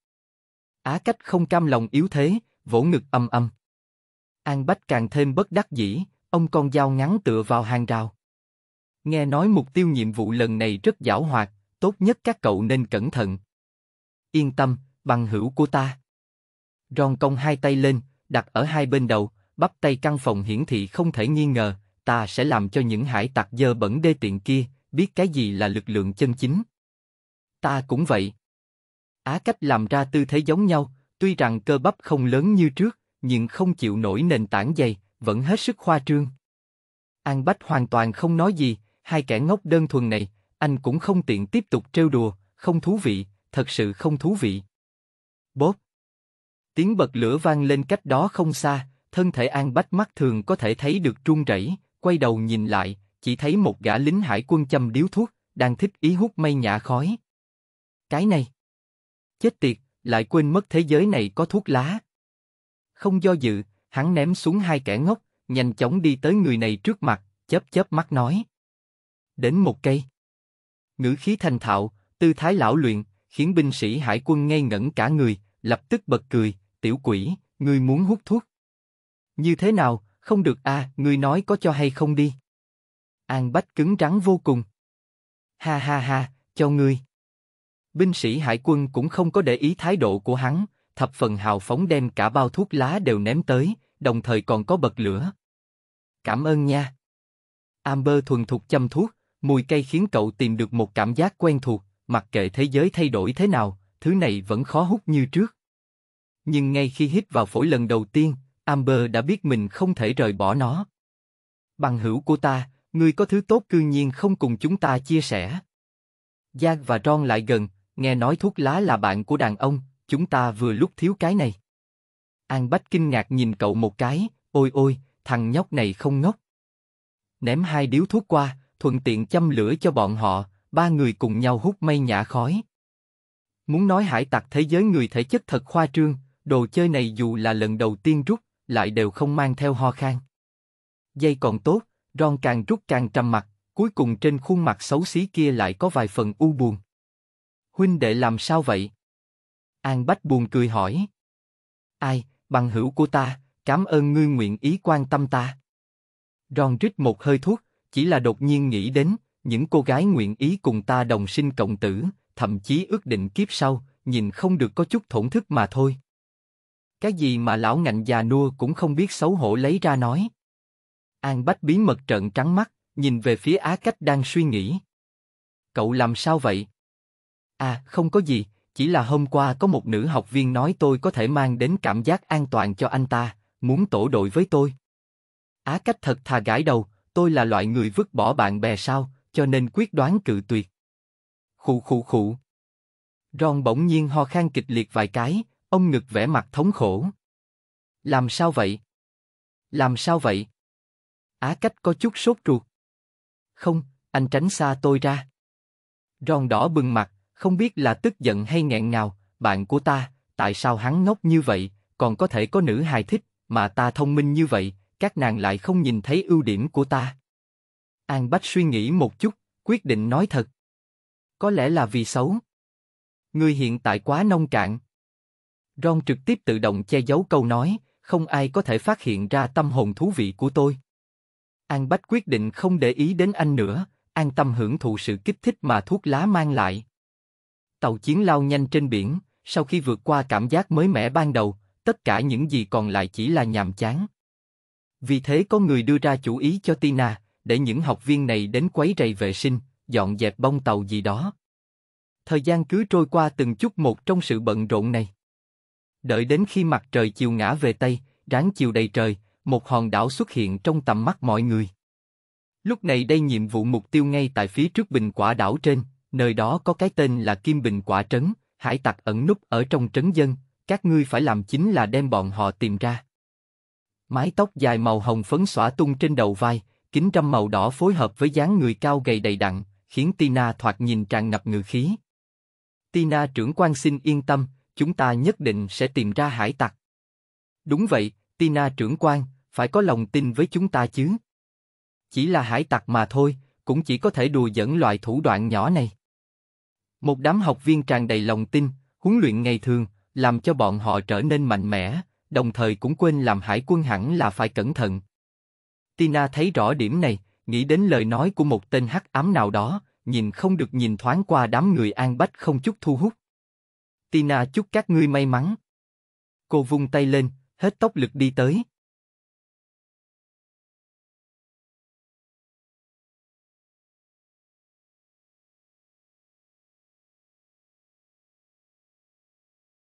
A: Á cách không cam lòng yếu thế, vỗ ngực âm âm. An Bách càng thêm bất đắc dĩ, ông con dao ngắn tựa vào hàng rào. Nghe nói mục tiêu nhiệm vụ lần này rất giảo hoạt, tốt nhất các cậu nên cẩn thận. Yên tâm, bằng hữu của ta. Ron công hai tay lên, đặt ở hai bên đầu, bắp tay căn phòng hiển thị không thể nghi ngờ, ta sẽ làm cho những hải tặc dơ bẩn đê tiện kia, biết cái gì là lực lượng chân chính. Ta cũng vậy. Á cách làm ra tư thế giống nhau, tuy rằng cơ bắp không lớn như trước, nhưng không chịu nổi nền tảng dày, vẫn hết sức khoa trương. An Bách hoàn toàn không nói gì, hai kẻ ngốc đơn thuần này, anh cũng không tiện tiếp tục trêu đùa, không thú vị, thật sự không thú vị. Bốp! Tiếng bật lửa vang lên cách đó không xa, thân thể An Bách mắt thường có thể thấy được trung rẩy, quay đầu nhìn lại, chỉ thấy một gã lính hải quân châm điếu thuốc, đang thích ý hút mây nhả khói. Cái này! Chết tiệt, lại quên mất thế giới này có thuốc lá. Không do dự, hắn ném xuống hai kẻ ngốc, nhanh chóng đi tới người này trước mặt, chớp chớp mắt nói. Đến một cây. Ngữ khí thành thạo, tư thái lão luyện, khiến binh sĩ hải quân ngây ngẩn cả người, lập tức bật cười, tiểu quỷ, ngươi muốn hút thuốc. Như thế nào, không được à, ngươi nói có cho hay không đi. An Bách cứng rắn vô cùng. Ha ha ha, cho ngươi. Binh sĩ hải quân cũng không có để ý thái độ của hắn, thập phần hào phóng đem cả bao thuốc lá đều ném tới, đồng thời còn có bật lửa. Cảm ơn nha. Amber thuần thục chăm thuốc, mùi cây khiến cậu tìm được một cảm giác quen thuộc, mặc kệ thế giới thay đổi thế nào, thứ này vẫn khó hút như trước. Nhưng ngay khi hít vào phổi lần đầu tiên, Amber đã biết mình không thể rời bỏ nó. Bằng hữu của ta, ngươi có thứ tốt cư nhiên không cùng chúng ta chia sẻ. Jack và Ron lại gần, nghe nói thuốc lá là bạn của đàn ông, chúng ta vừa lúc thiếu cái này. An Bách kinh ngạc nhìn cậu một cái, ôi ôi, thằng nhóc này không ngốc. Ném hai điếu thuốc qua, thuận tiện châm lửa cho bọn họ, ba người cùng nhau hút mây nhả khói. Muốn nói hải tặc thế giới người thể chất thật khoa trương, đồ chơi này dù là lần đầu tiên rút, lại đều không mang theo ho khan. Dây còn tốt, Ron càng rút càng trầm mặt, cuối cùng trên khuôn mặt xấu xí kia lại có vài phần u buồn huynh đệ làm sao vậy? An Bách buồn cười hỏi. Ai, bằng hữu của ta, cảm ơn ngươi nguyện ý quan tâm ta. Ron rít một hơi thuốc, chỉ là đột nhiên nghĩ đến, những cô gái nguyện ý cùng ta đồng sinh cộng tử, thậm chí ước định kiếp sau, nhìn không được có chút thổn thức mà thôi. Cái gì mà lão ngạnh già nua cũng không biết xấu hổ lấy ra nói. An Bách bí mật trợn trắng mắt, nhìn về phía Á Cách đang suy nghĩ. Cậu làm sao vậy? À, không có gì, chỉ là hôm qua có một nữ học viên nói tôi có thể mang đến cảm giác an toàn cho anh ta, muốn tổ đội với tôi. Á cách thật thà gãi đầu, tôi là loại người vứt bỏ bạn bè sao, cho nên quyết đoán cự tuyệt. Khụ khụ khụ. Ron bỗng nhiên ho khan kịch liệt vài cái, ông ngực vẻ mặt thống khổ. Làm sao vậy? Làm sao vậy? Á cách có chút sốt ruột. Không, anh tránh xa tôi ra. Ron đỏ bừng mặt, không biết là tức giận hay nghẹn ngào, bạn của ta, tại sao hắn ngốc như vậy, còn có thể có nữ hài thích, mà ta thông minh như vậy, các nàng lại không nhìn thấy ưu điểm của ta. An Bách suy nghĩ một chút, quyết định nói thật. Có lẽ là vì xấu. Ngươi hiện tại quá nông cạn. Ron trực tiếp tự động che giấu câu nói, không ai có thể phát hiện ra tâm hồn thú vị của tôi. An Bách quyết định không để ý đến anh nữa, an tâm hưởng thụ sự kích thích mà thuốc lá mang lại tàu chiến lao nhanh trên biển, sau khi vượt qua cảm giác mới mẻ ban đầu, tất cả những gì còn lại chỉ là nhàm chán. Vì thế có người đưa ra chủ ý cho Tina, để những học viên này đến quấy rầy vệ sinh, dọn dẹp bông tàu gì đó. Thời gian cứ trôi qua từng chút một trong sự bận rộn này. Đợi đến khi mặt trời chiều ngã về Tây, ráng chiều đầy trời, một hòn đảo xuất hiện trong tầm mắt mọi người. Lúc này đây nhiệm vụ mục tiêu ngay tại phía trước bình quả đảo trên, nơi đó có cái tên là Kim Bình Quả Trấn, hải tặc ẩn núp ở trong trấn dân, các ngươi phải làm chính là đem bọn họ tìm ra. Mái tóc dài màu hồng phấn xõa tung trên đầu vai, kính râm màu đỏ phối hợp với dáng người cao gầy đầy đặn, khiến Tina thoạt nhìn tràn ngập ngự khí. Tina trưởng quan xin yên tâm, chúng ta nhất định sẽ tìm ra hải tặc. Đúng vậy, Tina trưởng quan, phải có lòng tin với chúng ta chứ. Chỉ là hải tặc mà thôi, cũng chỉ có thể đùa dẫn loại thủ đoạn nhỏ này. Một đám học viên tràn đầy lòng tin, huấn luyện ngày thường, làm cho bọn họ trở nên mạnh mẽ, đồng thời cũng quên làm hải quân hẳn là phải cẩn thận. Tina thấy rõ điểm này, nghĩ đến lời nói của một tên hắc ám nào đó, nhìn không được nhìn thoáng qua đám người an bách không chút thu hút. Tina chúc các ngươi may mắn. Cô vung tay lên, hết tốc lực đi tới.